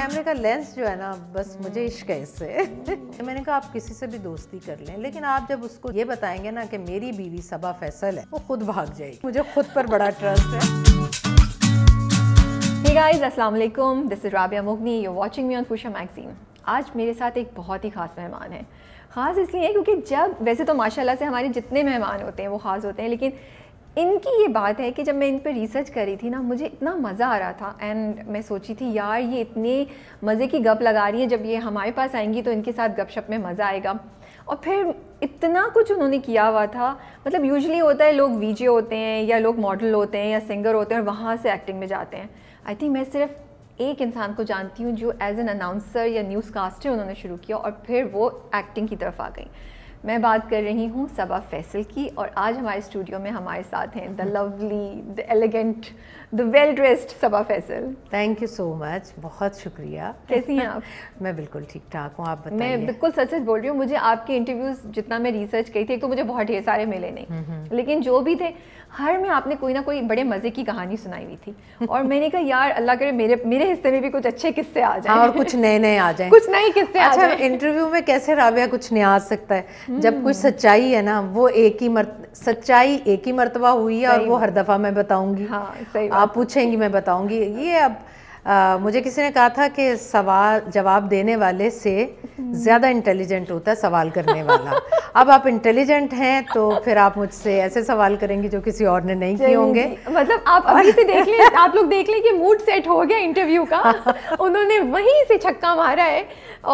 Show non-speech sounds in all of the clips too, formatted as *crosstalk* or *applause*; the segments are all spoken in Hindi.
कैमरे का लेंस जो है ना बस मुझे इश्क है इससे *laughs* मैंने कहा आप किसी से भी दोस्ती कर लें लेकिन आप जब उसको ये बताएंगे ना कि मेरी बीवी सबा फैसल है वो खुद भाग जाएगी मुझे खुद पर बड़ा ट्रस्ट है Hey guys, अस्सलाम वालेकुम दिस इज़ राबिया मुगनी you watching me on fuchsia magazine आज मेरे साथ एक बहुत ही ख़ास मेहमान है ख़ास इसलिए क्योंकि जब वैसे तो माशाल्लाह से हमारे जितने मेहमान होते हैं वो ख़ास होते हैं लेकिन इनकी ये बात है कि जब मैं इन पर रिसर्च कर रही थी ना मुझे इतना मज़ा आ रहा था एंड मैं सोची थी यार ये इतने मज़े की गप लगा रही है जब ये हमारे पास आएंगी तो इनके साथ गपशप में मज़ा आएगा और फिर इतना कुछ उन्होंने किया हुआ था मतलब यूजली होता है लोग वीजे होते हैं या लोग मॉडल होते हैं या सिंगर होते हैं और वहाँ से एक्टिंग में जाते हैं आई थिंक मैं सिर्फ एक इंसान को जानती हूँ जो एज एन अनाउंसर या न्यूज़ कास्टर उन्होंने शुरू किया और फिर वो एक्टिंग की तरफ आ गई मैं बात कर रही हूँ सबा फैसल की और आज हमारे स्टूडियो में हमारे साथ हैं the lovely the elegant the well dressed Saba Faisal thank you so much बहुत शुक्रिया कैसी हैं आप *laughs* मैं बिल्कुल ठीक ठाक हूँ आप बताइए मैं बिल्कुल सच सच बोल रही हूँ मुझे आपके इंटरव्यूज़ जितना मैं रिसर्च करी थी तो मुझे बहुत ढेर सारे मिले नहीं हम्म, हम्म। लेकिन जो भी थे हर में आपने कोई ना कोई बड़े मज़े की कहानी सुनाई हुई थी और मैंने कहा यार अल्लाह करे मेरे मेरे हिस्से में भी कुछ अच्छे किस्से आ जाए हाँ, और कुछ नए नए आ जाए कुछ नए किस्से अच्छा इंटरव्यू में कैसे राबिया कुछ नया आ सकता है जब कुछ हम्म। सच्चाई है ना वो एक ही मरत सच्चाई एक ही मरतबा हुई है और वो हर दफ़ा मैं बताऊंगी हाँ, आप पूछेंगी मैं बताऊंगी ये अब आ, मुझे किसी ने कहा था कि सवाल जवाब देने वाले से ज़्यादा इंटेलिजेंट होता है सवाल करने वाला *laughs* अब आप इंटेलिजेंट हैं तो फिर आप मुझसे ऐसे सवाल करेंगे जो किसी और ने नहीं किए होंगे मतलब आप अभी से देख लें *laughs* आप लोग देख लें कि मूड सेट हो गया इंटरव्यू का *laughs* उन्होंने वहीं से छक्का मारा है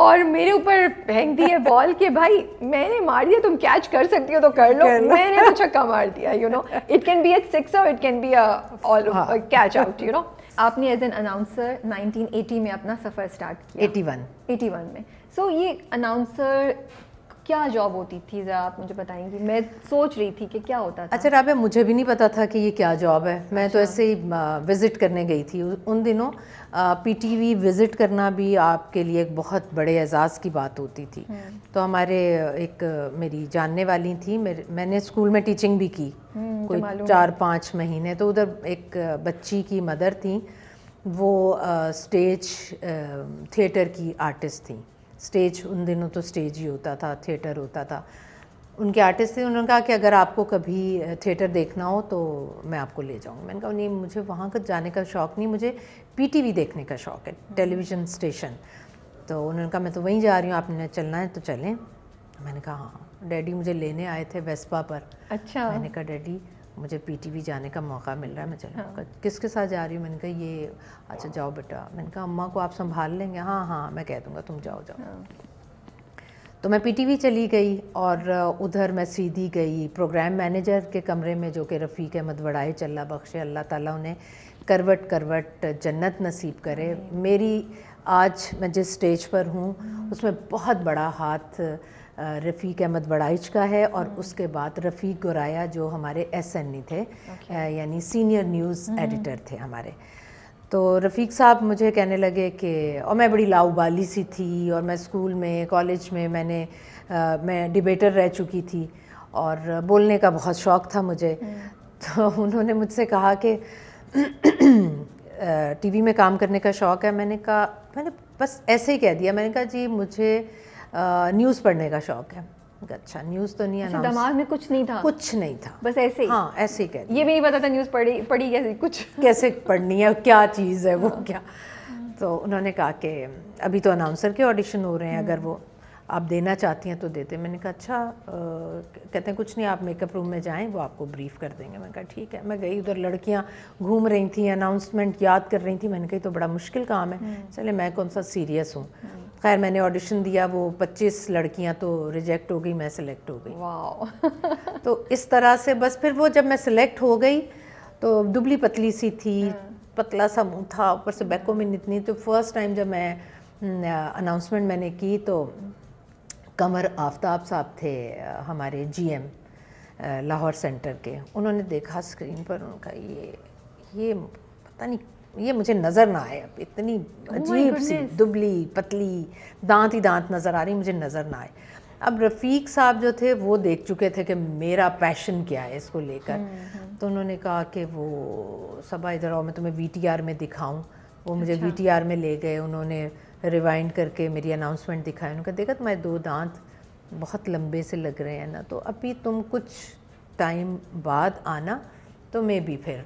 और मेरे ऊपर फेंक दी है बॉल के भाई मैंने मार दिया तुम कैच कर सकती हो तो कर लो, मैंने तो छक्का मार दिया you know it can be at six और it can be a all catch out you know आपने एज एन अनाउंसर 1980 में अपना सफ़र स्टार्ट किया 81 81 में सो so, ये अनाउंसर क्या जॉब होती थी ज़रा आप मुझे बताएंगी मैं सोच रही थी कि क्या होता था अच्छा राबे मुझे भी नहीं पता था कि ये क्या जॉब है मैं तो अच्छा। तो ऐसे ही विज़िट करने गई थी उन दिनों पीटीवी विज़िट करना भी आपके लिए एक बहुत बड़े एजाज़ की बात होती थी हम्म। तो हमारे एक मेरी जानने वाली थी मेरे मैंने स्कूल में टीचिंग भी की हम्म, कोई चार पाँच महीने तो उधर एक बच्ची की मदर थी वो स्टेज थिएटर की आर्टिस्ट थी स्टेज उन दिनों तो स्टेज ही होता था थिएटर होता था उनके आर्टिस्ट थे उन्होंने कहा कि अगर आपको कभी थिएटर देखना हो तो मैं आपको ले जाऊँ मैंने कहा नहीं मुझे वहाँ का जाने का शौक़ नहीं मुझे पीटीवी देखने का शौक़ है हम्म। टेलीविज़न स्टेशन तो उन्होंने कहा मैं तो वहीं जा रही हूँ आपने चलना है तो चलें मैंने कहा हाँ डैडी मुझे लेने आए थे वेस्पा पर अच्छा मैंने कहा डैडी मुझे पीटी भी जाने का मौका मिल रहा है मैं चलो हाँ। किसके साथ जा रही हूँ मैंने कहा ये अच्छा जाओ बेटा मैंने कहा अम्मा को आप संभाल लेंगे हाँ हाँ मैं कह दूँगा तुम जाओ जाओ हाँ। तो मैं पीटीवी चली गई और उधर मैं सीधी गई प्रोग्राम मैनेजर के कमरे में जो कि रफ़ीक अहमद वड़ाए चल्ला बख्शे अल्लाह ताला उन्हें करवट करवट जन्नत नसीब करे हाँ। मेरी आज मैं जिस स्टेज पर हूँ हाँ। उसमें बहुत बड़ा हाथ रफ़ीक अहमद बड़ाइच का है और हम्म। उसके बाद रफ़ीक गुराया जो हमारे एस एन थे यानी सीनियर न्यूज़ एडिटर थे हमारे तो रफ़ीक साहब मुझे कहने लगे कि और मैं बड़ी लाऊबाली सी थी और मैं स्कूल में कॉलेज में मैंने आ, मैं डिबेटर रह चुकी थी और बोलने का बहुत शौक़ था मुझे हम्म। तो *laughs* उन्होंने मुझसे कहा कि टीवी में काम करने का शौक़ है मैंने कहा मैंने बस ऐसे ही कह दिया मैंने कहा जी मुझे न्यूज़ पढ़ने का शौक है अच्छा न्यूज तो नहीं अच्छा, दिमाग में कुछ नहीं था कुछ नहीं था बस ऐसे ही हाँ ऐसे ही कह ये भी नहीं पता था न्यूज़ पढ़ी पढ़ी कैसे कुछ कैसे पढ़नी है क्या चीज़ है वो हाँ। क्या तो उन्होंने कहा कि अभी तो अनाउंसर के ऑडिशन हो रहे हैं अगर हम्म। वो आप देना चाहती हैं तो देते मैंने कहा अच्छा आ, कहते हैं कुछ नहीं आप मेकअप रूम में जाएं वो आपको ब्रीफ कर देंगे मैंने कहा ठीक है मैं गई उधर लड़कियां घूम रही थी अनाउंसमेंट याद कर रही थी मैंने कही तो बड़ा मुश्किल काम है हम्म। चले मैं कौन सा सीरियस हूँ हम्म। खैर मैंने ऑडिशन दिया वो 25 लड़कियां तो रिजेक्ट हो गई मैं सिलेक्ट हो गई *laughs* तो इस तरह से बस फिर वो जब मैं सिलेक्ट हो गई तो दुबली पतली सी थी हम्म। पतला सा मुँह था ऊपर से बैको में इतनी तो फर्स्ट टाइम जब मैं अनाउंसमेंट मैंने की तो कमर आफ्ताब साहब थे हमारे जीएम लाहौर सेंटर के उन्होंने देखा स्क्रीन पर उनका ये ये पता नहीं ये मुझे नज़र ना आए अब इतनी oh अजीब सी दुबली पतली दांत ही दांत नज़र आ रही मुझे नज़र ना आए अब रफ़ीक साहब जो थे वो देख चुके थे कि मेरा पैशन क्या है इसको लेकर हम्म, हम्म। तो उन्होंने कहा कि वो सबा इधर आओ मैं तुम्हें वी में दिखाऊं वो मुझे अच्छा। वी में ले गए उन्होंने रिवाइंड करके मेरी अनाउंसमेंट दिखाई उन्होंने कहा देखा तुम्हारे तो दो दांत बहुत लंबे से लग रहे हैं ना तो अभी तुम कुछ टाइम बाद आना तो मे भी फिर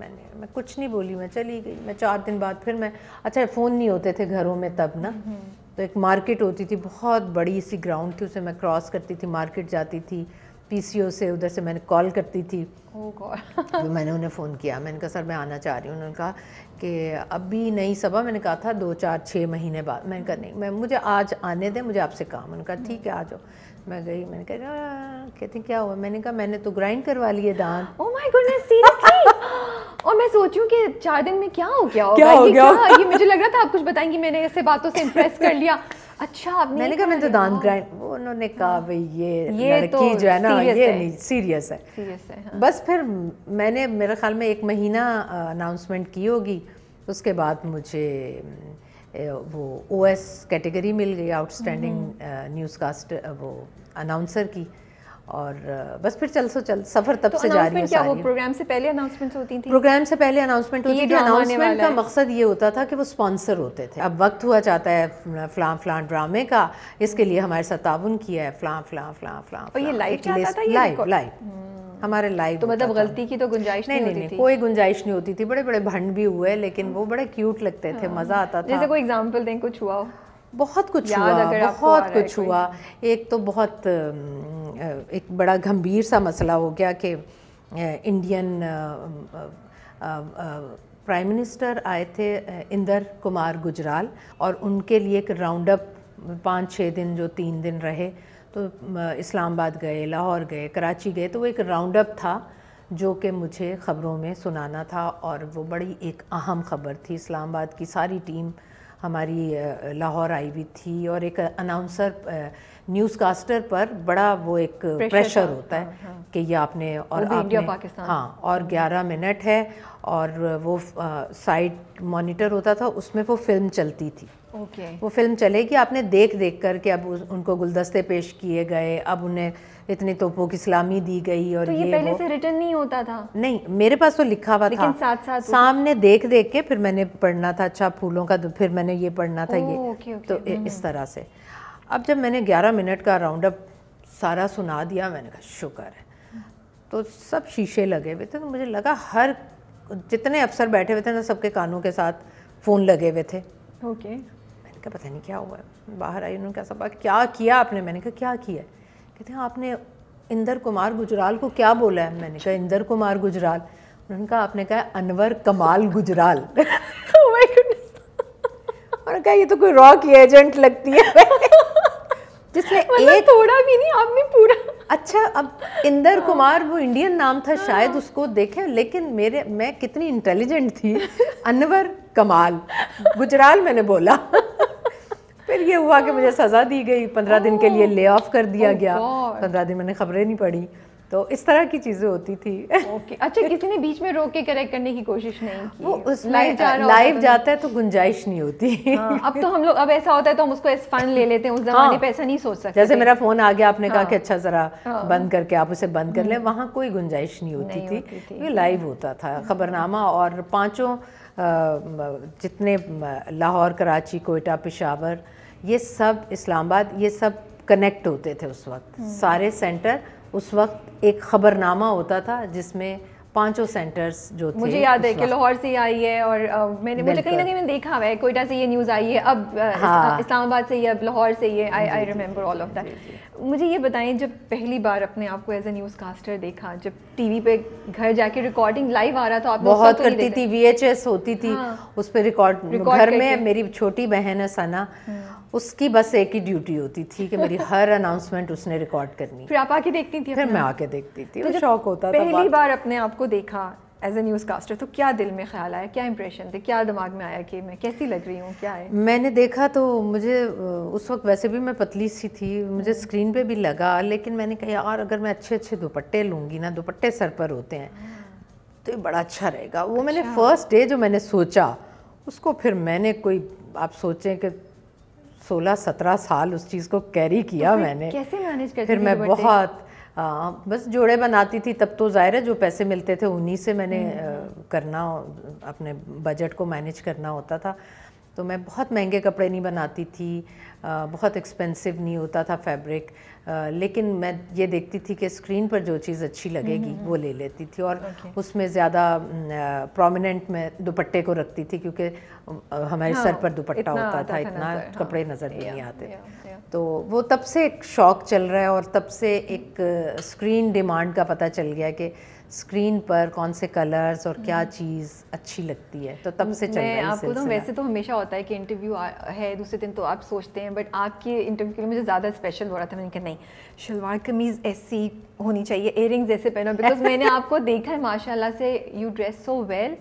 मैंने मैं कुछ नहीं बोली मैं चली गई मैं चार दिन बाद फिर मैं अच्छा फ़ोन नहीं होते थे घरों में तब ना हम्म। तो एक मार्केट होती थी बहुत बड़ी सी ग्राउंड थी उसे मैं क्रॉस करती थी मार्केट जाती थी पीसीओ से उधर से मैंने कॉल करती थी oh तो मैंने उन्हें फ़ोन किया मैंने कहा सर मैं आना चाह रही हूँ उन्होंने कहा कि अभी नहीं सभा मैंने कहा था दो चार छः महीने बाद मैंने कहा नहीं मैं मुझे आज आने दें मुझे आपसे काम उन्होंने कहा ठीक है आ जाओ मैं गई मैंने कहा कहते क्या हुआ मैंने कहा मैंने तो ग्राइंड करवा लिए दान माय गॉडनेस सीरियसली और मैं सोचूं कि चार दिन में क्या हो गया होगा क्या हो गया ये मुझे लग रहा था आप कुछ बताएंगी मैंने ऐसे बातों से इम्प्रेस कर लिया *laughs* अच्छा मैंने कहा मैंने तो दांत ग्राइंड उन्होंने कहा हाँ। भाई ये, ये तो लड़की तो जो है ना ये है। नहीं सीरियस है सीरियस है हाँ। बस फिर मैंने मेरे ख्याल में एक महीना अनाउंसमेंट की होगी उसके बाद मुझे वो ओ एस कैटेगरी मिल गई आउटस्टैंडिंग न्यूज़ कास्ट वो अनाउंसर की और बस फिर चल सो चल सफर तब तो से जारी है क्या वो प्रोग्राम से पहले अनाउंसमेंट होती थी प्रोग्राम से पहले अनाउंसमेंट होती थी अनाउंसमेंट का मकसद ये होता था कि वो स्पॉन्सर होते थे अब वक्त हुआ चाहता है फ्लां फ्लां ड्रामे का इसके लिए हमारे साथ ताउन किया है फ्लां फ्लां फ्लां फ्लां और ये लाइव चलता था लाइव लाइव हम्म। हमारे लाइव तो मतलब गलती की तो गुंजाइश नहीं नहीं, नहीं कोई गुंजाइश नहीं होती थी बड़े बड़े भंड भी हुए लेकिन वो बड़े क्यूट लगते थे हाँ। मज़ा आता था जैसे कोई एग्जांपल दें कुछ हुआ बहुत कुछ हुआ बहुत कुछ हुआ एक तो बहुत एक बड़ा गंभीर सा मसला हो गया कि इंडियन प्राइम मिनिस्टर आए थे इंदर कुमार गुजराल और उनके लिए एक राउंड अप पाँच छः दिन जो तीन दिन रहे तो इस्लामाबाद गए लाहौर गए कराची गए तो वो एक राउंड अप था जो कि मुझे ख़बरों में सुनाना था और वो बड़ी एक अहम ख़बर थी इस्लामाबाद की सारी टीम हमारी लाहौर आई हुई थी और एक अनाउंसर न्यूज़ कास्टर पर बड़ा वो एक प्रेशर, प्रेशर होता है हाँ, हाँ, कि ये आपने और आपने, इंडिया पाकिस्तान हाँ और 11 हम्म। मिनट है और वो साइड मॉनिटर होता था उसमें वो फिल्म चलती थी ओके okay. वो फिल्म चलेगी आपने देख देख कर के अब उनको गुलदस्ते पेश किए गए अब उन्हें इतनी तोपों की सलामी दी गई और तो ये, ये पहले से रिटर्न नहीं होता था नहीं मेरे पास तो लिखा हुआ था साथ साथ सामने देख देख के फिर मैंने पढ़ना था अच्छा फूलों का तो फिर मैंने ये पढ़ना था ये तो हम्म, इस हम्म। तरह से अब जब मैंने 11 मिनट का राउंड अप सारा सुना दिया मैंने कहा शुक्र है तो सब शीशे लगे हुए थे तो मुझे लगा हर जितने अफसर बैठे हुए थे ना सबके कानों के साथ फ़ोन लगे हुए थे ओके क्या पता नहीं क्या हुआ बाहर आई उन्होंने कहा सब क्या किया आपने मैंने कहा क्या किया कहते हैं आपने इंदर कुमार गुजराल को क्या बोला है मैंने कहा इंदर कुमार गुजराल उन्होंने कहा आपने कहा अनवर कमाल गुजराल उन्होंने *laughs* oh कहा ये तो कोई रॉक एजेंट लगती है *laughs* जिसने मतलब एक थोड़ा भी नहीं आपने पूरा अच्छा अब इंदर कुमार वो इंडियन नाम था शायद हाँ। उसको देखें लेकिन मेरे मैं कितनी इंटेलिजेंट थी अनवर कमाल गुजराल मैंने बोला फिर ये हुआ कि मुझे सज़ा दी गई पंद्रह दिन के लिए ले oh, ऑफ कर दिया oh गया पंद्रह दिन मैंने खबरें नहीं पढ़ी तो इस तरह की चीज़ें होती थी ओके अच्छा किसी ने बीच में रोक के करेक्ट करने की कोशिश नहीं की वो उस लाइव जा रहा लाइव तो जाता है तो गुंजाइश नहीं होती हाँ, अब तो हम लोग अब ऐसा होता है तो हम उसको इस फंड ले लेते हैं उस जमाने हाँ, पे ऐसा नहीं सोच सकते जैसे मेरा फ़ोन आ गया आपने हाँ, कहा कि हाँ। अच्छा ज़रा हाँ, बंद करके आप उसे बंद कर लें हम्म। वहाँ कोई गुंजाइश नहीं होती थी ये लाइव होता था हम्म। खबरनामा और पाँचों जितने लाहौर कराची कोयटा पिशावर ये सब इस्लामाबाद ये सब कनेक्ट होते थे उस वक्त हम्म। सारे सेंटर उस वक्त एक खबरनामा होता था जिसमें पांचों सेंटर्स जो थे मुझे याद है कि लाहौर से आई है और आ, मैंने मुझे कहीं ना कहीं मैंने देखा है कोयटा से ये न्यूज़ आई है अब हाँ। इस्लामाबाद से ये अब लाहौर से ये I I remember all of that मुझे ये बताएं जब पहली बार अपने आप को एज ए न्यूज़ कास्टर देखा जब टीवी पे घर जाके रिकॉर्डिंग लाइव आ रहा था आप बहुत तो करती थी वीएचएस होती थी हाँ, उस पर रिकॉर्ड घर में मेरी छोटी बहन है सना हम्म। उसकी बस एक ही ड्यूटी होती थी कि मेरी हर अनाउंसमेंट उसने रिकॉर्ड करनी फिर आप आके देखती थी फिर मैं आके देखती थी तो शौक होता था पहली बार अपने आप को देखा एज ए न्यूज़ कास्टर तो क्या दिल में ख्याल आया क्या इंप्रेशन थे क्या दिमाग में आया कि मैं कैसी लग रही हूँ क्या है मैंने देखा तो मुझे उस वक्त वैसे भी मैं पतली सी थी मुझे स्क्रीन हम्म। पे भी लगा लेकिन मैंने कहा यार अगर मैं अच्छे अच्छे दुपट्टे लूँगी ना दुपट्टे सर पर होते हैं हाँ। तो ये बड़ा अच्छा रहेगा वो मैंने फर्स्ट अच्छा। डे जो मैंने सोचा उसको फिर मैंने कोई आप सोचें कि सोलह सत्रह साल उस चीज़ को कैरी तो किया मैंने कैसे मैनेज किया फिर मैं बहुत आ, बस जोड़े बनाती थी तब तो ज़ाहिर है जो पैसे मिलते थे उन्हीं से मैंने हम्म। आ, करना अपने बजट को मैनेज करना होता था तो मैं बहुत महंगे कपड़े नहीं बनाती थी आ, बहुत एक्सपेंसिव नहीं होता था फैब्रिक लेकिन मैं ये देखती थी कि स्क्रीन पर जो चीज़ अच्छी लगेगी हम्म। वो ले लेती थी और उसमें ज़्यादा प्रोमिनेंट में दुपट्टे को रखती थी क्योंकि हमारे हाँ, सर पर दुपट्टा होता था, था इतना हाँ। कपड़े नज़र नहीं आते थे तो वो तब से एक शौक चल रहा है और तब से एक स्क्रीन डिमांड का पता चल गया कि स्क्रीन पर कौन से कलर्स और क्या हम्म। चीज़ अच्छी लगती है तो तब से चल रहा है आपको तो वैसे तो हमेशा होता है कि इंटरव्यू है दूसरे दिन तो आप सोचते हैं बट आपके इंटरव्यू के लिए मुझे ज़्यादा स्पेशल हो रहा था मैंने कहा नहीं शलवार कमीज़ ऐसी होनी चाहिए इयरिंग्स ऐसे पहनो बिकॉज मैंने *laughs* आपको देखा है माशाला से यू ड्रेस सो वेल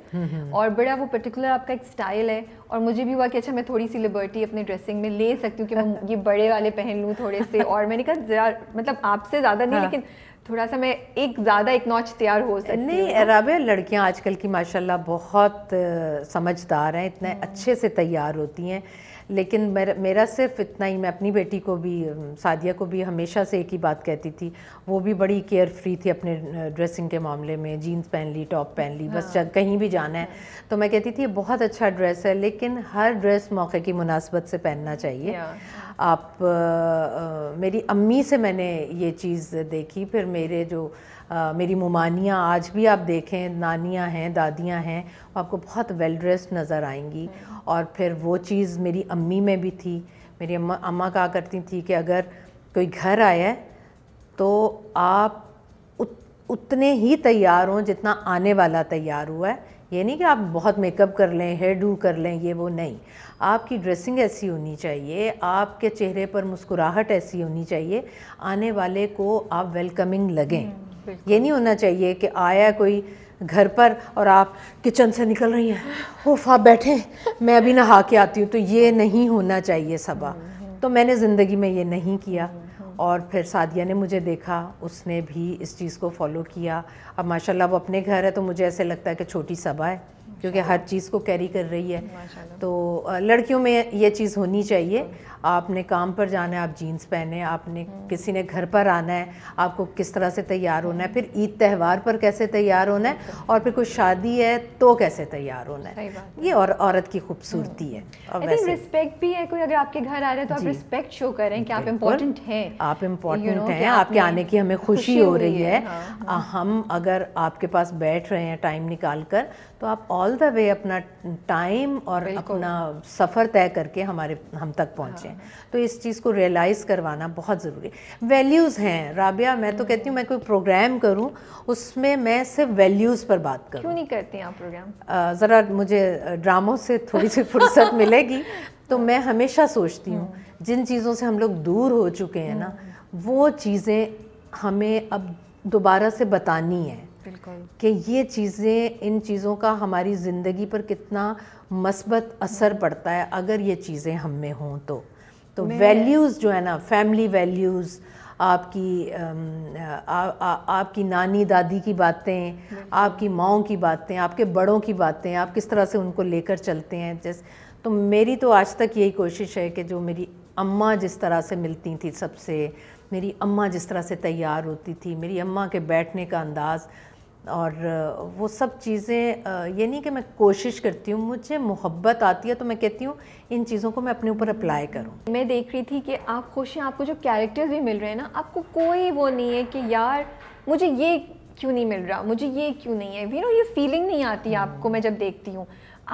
और बड़ा वो पर्टिकुलर आपका एक स्टाइल है और मुझे भी हुआ कि अच्छा मैं थोड़ी सी लिबर्टी अपने ड्रेसिंग में ले सकती हूँ कि मैं ये बड़े वाले पहन लूँ थोड़े से और मैंने कहा मतलब आपसे ज़्यादा नहीं हाँ। लेकिन थोड़ा सा मैं एक ज़्यादा एक नॉच तैयार हो सकती नहीं राबिया लड़कियाँ आजकल की माशाल्लाह बहुत समझदार हैं इतने हम्म। अच्छे से तैयार होती हैं लेकिन मेरा मेरा सिर्फ इतना ही मैं अपनी बेटी को भी सादिया को भी हमेशा से एक ही बात कहती थी वो भी बड़ी केयर फ्री थी अपने ड्रेसिंग के मामले में जीन्स पहन ली टॉप पहन ली बस हाँ। कहीं भी जाना है तो मैं कहती थी बहुत अच्छा ड्रेस है लेकिन हर ड्रेस मौके की मुनासबत से पहनना चाहिए आप आ, मेरी अम्मी से मैंने ये चीज़ देखी फिर मेरे जो आ, मेरी मुमानियाँ आज भी आप देखें नानियाँ हैं दादियाँ हैं आपको बहुत वेल ड्रेस नज़र आएंगी हाँ। और फिर वो चीज़ मेरी अम्मी में भी थी मेरी अम्मा अम्मा कहा करती थी कि अगर कोई घर आया है तो आप उत, उतने ही तैयार हों जितना आने वाला तैयार हुआ है ये नहीं कि आप बहुत मेकअप कर लें हेयर डू कर लें ये वो नहीं आपकी ड्रेसिंग ऐसी होनी चाहिए आपके चेहरे पर मुस्कुराहट ऐसी होनी चाहिए आने वाले को आप वेलकमिंग लगें हम्म, ये नहीं होना चाहिए कि आया कोई घर पर और आप किचन से निकल रही हैं ओफ आप बैठे मैं अभी नहा के आती हूँ तो ये नहीं होना चाहिए सबा तो मैंने ज़िंदगी में ये नहीं किया और फिर सादिया ने मुझे देखा उसने भी इस चीज़ को फॉलो किया अब माशाल्लाह वो अपने घर है तो मुझे ऐसे लगता है कि छोटी सभा है क्योंकि हर चीज़ को कैरी कर रही है तो लड़कियों में ये चीज़ होनी चाहिए आपने काम पर जाना है आप जीन्स पहने आपने हम्म। किसी ने घर पर आना है आपको किस तरह से तैयार होना है फिर ईद त्यौहार पर कैसे तैयार होना है हम्म। और फिर कोई शादी है तो कैसे तैयार होना है ये और औरत की खूबसूरती हम्म। है और वैसे रिस्पेक्ट भी है कोई अगर आपके घर आ रहे हैं तो आप रिस्पेक्ट शो करें कि आप इम्पोर्टेंट हैं आप इम्पोर्टेंट हैं आपके आने की हमें खुशी हो रही है हाँ, हाँ। हम अगर आपके पास बैठ रहे हैं टाइम निकाल कर तो आप ऑल द वे अपना टाइम और अपना सफ़र तय करके हमारे हम तक पहुँचे हाँ। तो इस चीज़ को रियलाइज़ करवाना बहुत ज़रूरी वैल्यूज़ हैं राबिया मैं तो हम्म। कहती हूँ मैं कोई प्रोग्राम करूँ उसमें मैं सिर्फ वैल्यूज़ पर बात करूँ क्यों नहीं करती आप प्रोग्राम ज़रा मुझे ड्रामों से थोड़ी सी फुर्सत मिलेगी तो हाँ। मैं हमेशा सोचती हूँ हाँ। जिन चीज़ों से हम लोग दूर हो चुके हैं ना हाँ। वो चीज़ें हमें अब दोबारा से बतानी है बिल्कुल कि ये चीज़ें इन चीज़ों का हमारी ज़िंदगी पर कितना मस्बत असर पड़ता है अगर ये चीज़ें हम में हों तो तो वैल्यूज़ जो है ना फैमिली वैल्यूज़ आपकी आ, आ, आ, आपकी नानी दादी की बातें आपकी माओ की बातें आपके बड़ों की बातें आप किस तरह से उनको लेकर चलते हैं जैसे तो मेरी तो आज तक यही कोशिश है कि जो मेरी अम्मा जिस तरह से मिलती थी सबसे मेरी अम्मा जिस तरह से तैयार होती थी मेरी अम्मा के बैठने का अंदाज़ और वो सब चीज़ें ये नहीं कि मैं कोशिश करती हूँ मुझे मोहब्बत आती है तो मैं कहती हूँ इन चीज़ों को मैं अपने ऊपर अप्लाई करूँ मैं देख रही थी कि आप खुश हैं आपको जो कैरेक्टर्स भी मिल रहे हैं ना आपको कोई वो नहीं है कि यार मुझे ये क्यों नहीं मिल रहा मुझे ये क्यों नहीं है यू नो ये फीलिंग नहीं आती हम्म। आपको मैं जब देखती हूँ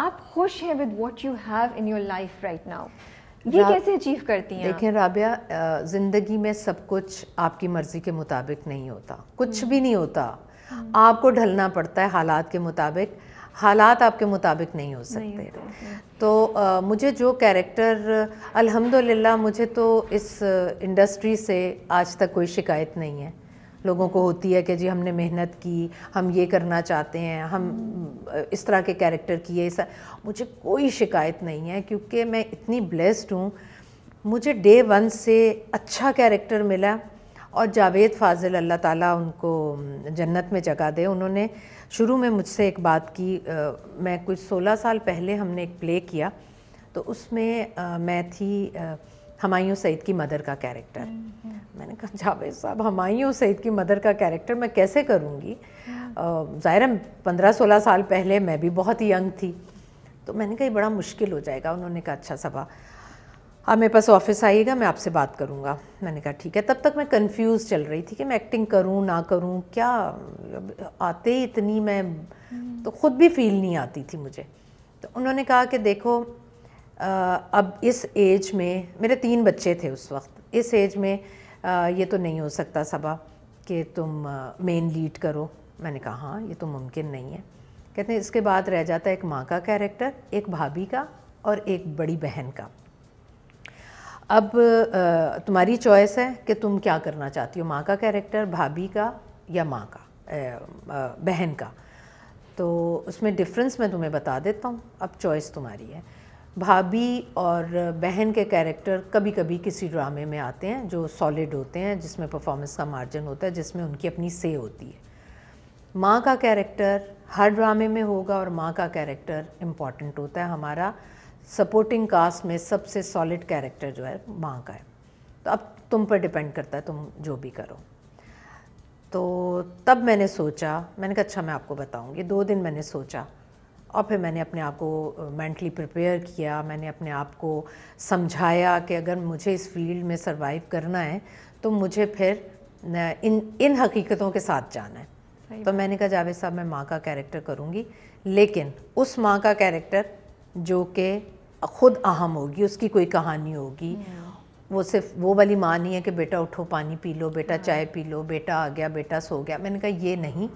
आप खुश हैं with what you have in your life right now ये कैसे अचीव करती हैं देखें राबिया ज़िंदगी में सब कुछ आपकी मर्ज़ी के मुताबिक नहीं होता कुछ हम्म। भी नहीं होता हम्म। आपको ढलना पड़ता है हालात के मुताबिक हालात आपके मुताबिक नहीं हो सकते नहीं तो आ, मुझे जो कैरेक्टर अल्हम्दुलिल्लाह मुझे तो इस इंडस्ट्री से आज तक कोई शिकायत नहीं है लोगों को होती है कि जी हमने मेहनत की हम ये करना चाहते हैं हम हम्म। इस तरह के कैरेक्टर किए इस मुझे कोई शिकायत नहीं है क्योंकि मैं इतनी ब्लेस्ड हूँ मुझे डे वन से अच्छा कैरेक्टर मिला और जावेद फाजिल अल्लाह ताला उनको जन्नत में जगह दे उन्होंने शुरू में मुझसे एक बात की आ, मैं कुछ 16 साल पहले हमने एक प्ले किया तो उसमें आ, मैं थी हमायूं सईद की मदर का कैरेक्टर हम्म। मैंने कहा जावेद साहब हमायूं सईद की मदर का कैरेक्टर मैं कैसे करूँगी हम्म। ज़ाहिर पंद्रह सोलह साल पहले मैं भी बहुत ही यंग थी तो मैंने कहा बड़ा मुश्किल हो जाएगा उन्होंने कहा अच्छा सबा आप मेरे पास ऑफिस आइएगा मैं आपसे बात करूँगा मैंने कहा ठीक है तब तक मैं कंफ्यूज चल रही थी कि मैं एक्टिंग करूँ ना करूँ क्या आते इतनी मैं हम्म। तो ख़ुद भी फील नहीं आती थी मुझे तो उन्होंने कहा कि देखो अब इस एज में मेरे तीन बच्चे थे उस वक्त इस एज में ये तो नहीं हो सकता सबा कि तुम मेन लीड करो मैंने कहा हाँ ये तो मुमकिन नहीं है कहते हैं इसके बाद रह जाता है एक माँ का कैरेक्टर एक भाभी का और एक बड़ी बहन का अब तुम्हारी चॉइस है कि तुम क्या करना चाहती हो माँ का कैरेक्टर भाभी का या माँ का बहन का तो उसमें डिफरेंस मैं तुम्हें बता देता हूँ अब चॉइस तुम्हारी है भाभी और बहन के कैरेक्टर कभी कभी किसी ड्रामे में आते हैं जो सॉलिड होते हैं जिसमें परफॉर्मेंस का मार्जिन होता है जिसमें उनकी अपनी से होती है माँ का कैरेक्टर हर ड्रामे में होगा और माँ का कैरेक्टर इम्पॉर्टेंट होता है हमारा सपोर्टिंग कास्ट में सबसे सॉलिड कैरेक्टर जो है माँ का है तो अब तुम पर डिपेंड करता है तुम जो भी करो तो तब मैंने सोचा मैंने कहा अच्छा मैं आपको बताऊँगी दो दिन मैंने सोचा और फिर मैंने अपने आप को मेंटली प्रिपेयर किया मैंने अपने आप को समझाया कि अगर मुझे इस फील्ड में सर्वाइव करना है तो मुझे फिर इन इन हकीकतों के साथ जाना है तो मैंने कहा जावेद साहब मैं माँ का कैरेक्टर करूँगी लेकिन उस माँ का कैरेक्टर जो कि ख़ुद अहम होगी उसकी कोई कहानी होगी वो सिर्फ वो वाली माँ नहीं है कि बेटा उठो पानी पी लो बेटा हाँ। चाय पी लो बेटा आ गया बेटा सो गया मैंने कहा ये नहीं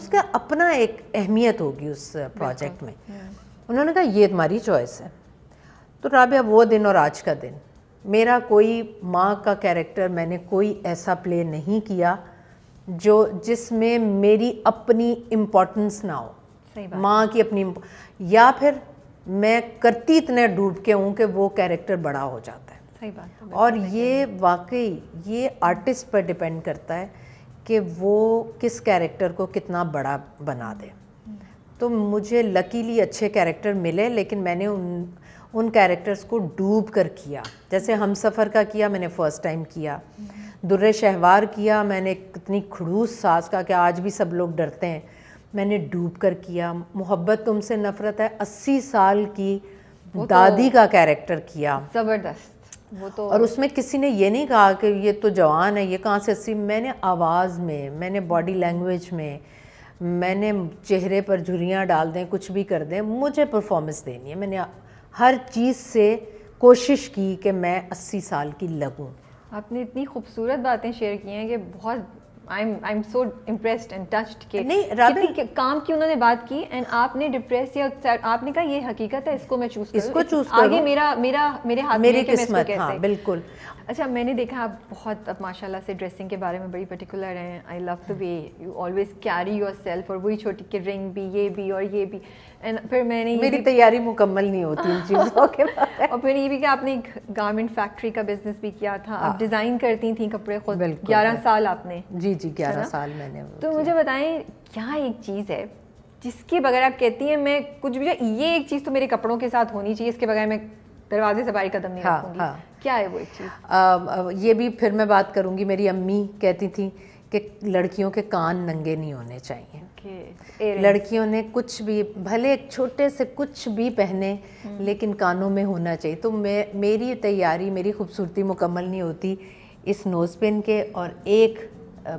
उसका अपना एक अहमियत होगी उस प्रोजेक्ट में हाँ। उन्होंने कहा ये तुम्हारी चॉइस है तो राबिया वो दिन और आज का दिन मेरा कोई माँ का कैरेक्टर मैंने कोई ऐसा प्ले नहीं किया जो जिसमें मेरी अपनी इम्पोर्टेंस ना हो माँ की अपनी या फिर मैं करती इतने डूब के हूँ कि वो कैरेक्टर बड़ा हो जाता है सही बात और ये वाकई ये आर्टिस्ट पर डिपेंड करता है कि वो किस कैरेक्टर को कितना बड़ा बना दे तो मुझे लकीली अच्छे कैरेक्टर मिले लेकिन मैंने उन उन कैरेक्टर्स को डूब कर किया जैसे हम सफ़र का किया मैंने फ़र्स्ट टाइम किया दुर्र शहवार किया मैंने कितनी खड़ूस सास का कि आज भी सब लोग डरते हैं मैंने डूब कर किया मोहब्बत तुमसे नफरत है अस्सी साल की तो दादी तो का कैरेक्टर किया ज़बरदस्त वो तो और उसमें किसी ने ये नहीं कहा कि ये तो जवान है ये कहाँ से अस्सी मैंने आवाज़ में मैंने बॉडी लैंग्वेज में मैंने चेहरे पर झुरियाँ डाल दें कुछ भी कर दें मुझे परफॉर्मेंस देनी है मैंने हर चीज़ से कोशिश की कि मैं अस्सी साल की लगूँ आपने इतनी खूबसूरत बातें शेयर की हैं कि बहुत I am I am so impressed and touched के नहीं राबिन काम की उन्होंने बात की एंड आपने डिप्रेस या आपने कहा ये हकीकत है इसको मैं चूज इसको चूज आगे मेरा मेरा मेरे हाथ मेरी किस्मत हाँ बिल्कुल अच्छा मैंने देखा आप बहुत अब माशाल्लाह से ड्रेसिंग के बारे में बड़ी पर्टिकुलर हैं I love the way you always carry yourself और वही छोटी की रिंग भी ये भी और ये भी एंड फिर मैंने मेरी तैयारी मुकम्मल नहीं होती इन चीज़ों *laughs* के और फिर ये भी कि आपने एक गारमेंट फैक्ट्री का बिजनेस भी किया था आप डिज़ाइन हाँ। करती थी कपड़े खुद ग्यारह साल आपने जी जी ग्यारह साल मैंने तो मुझे बताएं क्या एक चीज़ है जिसके बगैर आप कहती हैं मैं कुछ भी ये एक चीज़ तो मेरे कपड़ों के साथ होनी चाहिए इसके बगैर मैं दरवाजे से बाहर कदम नहीं हाँ, हाँ. क्या है वो एक चीज़ ये भी फिर मैं बात करूँगी मेरी अम्मी कहती थी कि लड़कियों के कान नंगे नहीं होने चाहिए लड़कियों ने कुछ भी भले एक छोटे से कुछ भी पहने हम्म। लेकिन कानों में होना चाहिए तो मैं मेरी तैयारी मेरी खूबसूरती मुकम्मल नहीं होती इस नोज़ पिन के और एक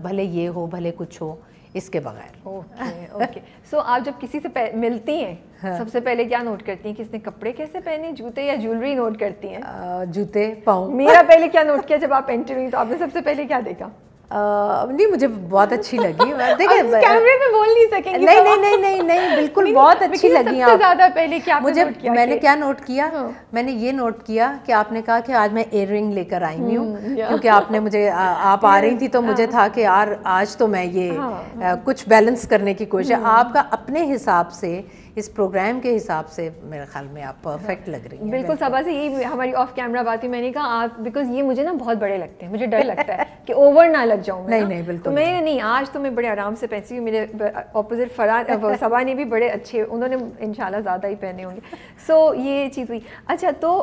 भले ये हो भले कुछ हो इसके बगैर ओके ओके सो आप जब किसी से मिलती हैं हाँ। सबसे पहले क्या नोट करती हैं किसने कपड़े कैसे पहने जूते या ज्वेलरी नोट करती हैं जूते पाओ मेरा पहले क्या नोट किया जब आप एंटर हुई तो आपने सबसे पहले क्या देखा आ, नहीं मुझे बहुत अच्छी लगी *laughs* देखिए कैमरे में बोल नहीं सकेंगे नहीं नहीं तो। नहीं नहीं नहीं नहीं नहीं बिल्कुल बहुत अच्छी लगी आप ज़्यादा पहले क्या मुझे किया मैंने क्या नोट किया हाँ। मैंने ये नोट किया कि आपने कहा कि आज मैं इयर लेकर आई हूँ हम्म, क्योंकि आपने मुझे आप आ रही थी तो मुझे हाँ। था कि यार आज तो मैं ये हाँ। कुछ बैलेंस करने की कोशिश हम्म। आपका अपने हिसाब से इस प्रोग्राम के हिसाब से मेरे ख्याल में आप परफेक्ट लग रही हैं बिल्कुल सबा से यही हमारी ऑफ कैमरा बात ही मैंने कहा आप बिकॉज ये मुझे ना बहुत बड़े लगते हैं मुझे डर लगता है *laughs* कि ओवर ना लग जाऊँ नहीं नहीं बिल्कुल तो मैं नहीं आज तो मैं बड़े आराम से पहनती हूँ मेरे अपोजिट फरार सबा ने भी बड़े अच्छे उन्होंने इन ज़्यादा ही पहने होंगे सो ये चीज़ हुई अच्छा तो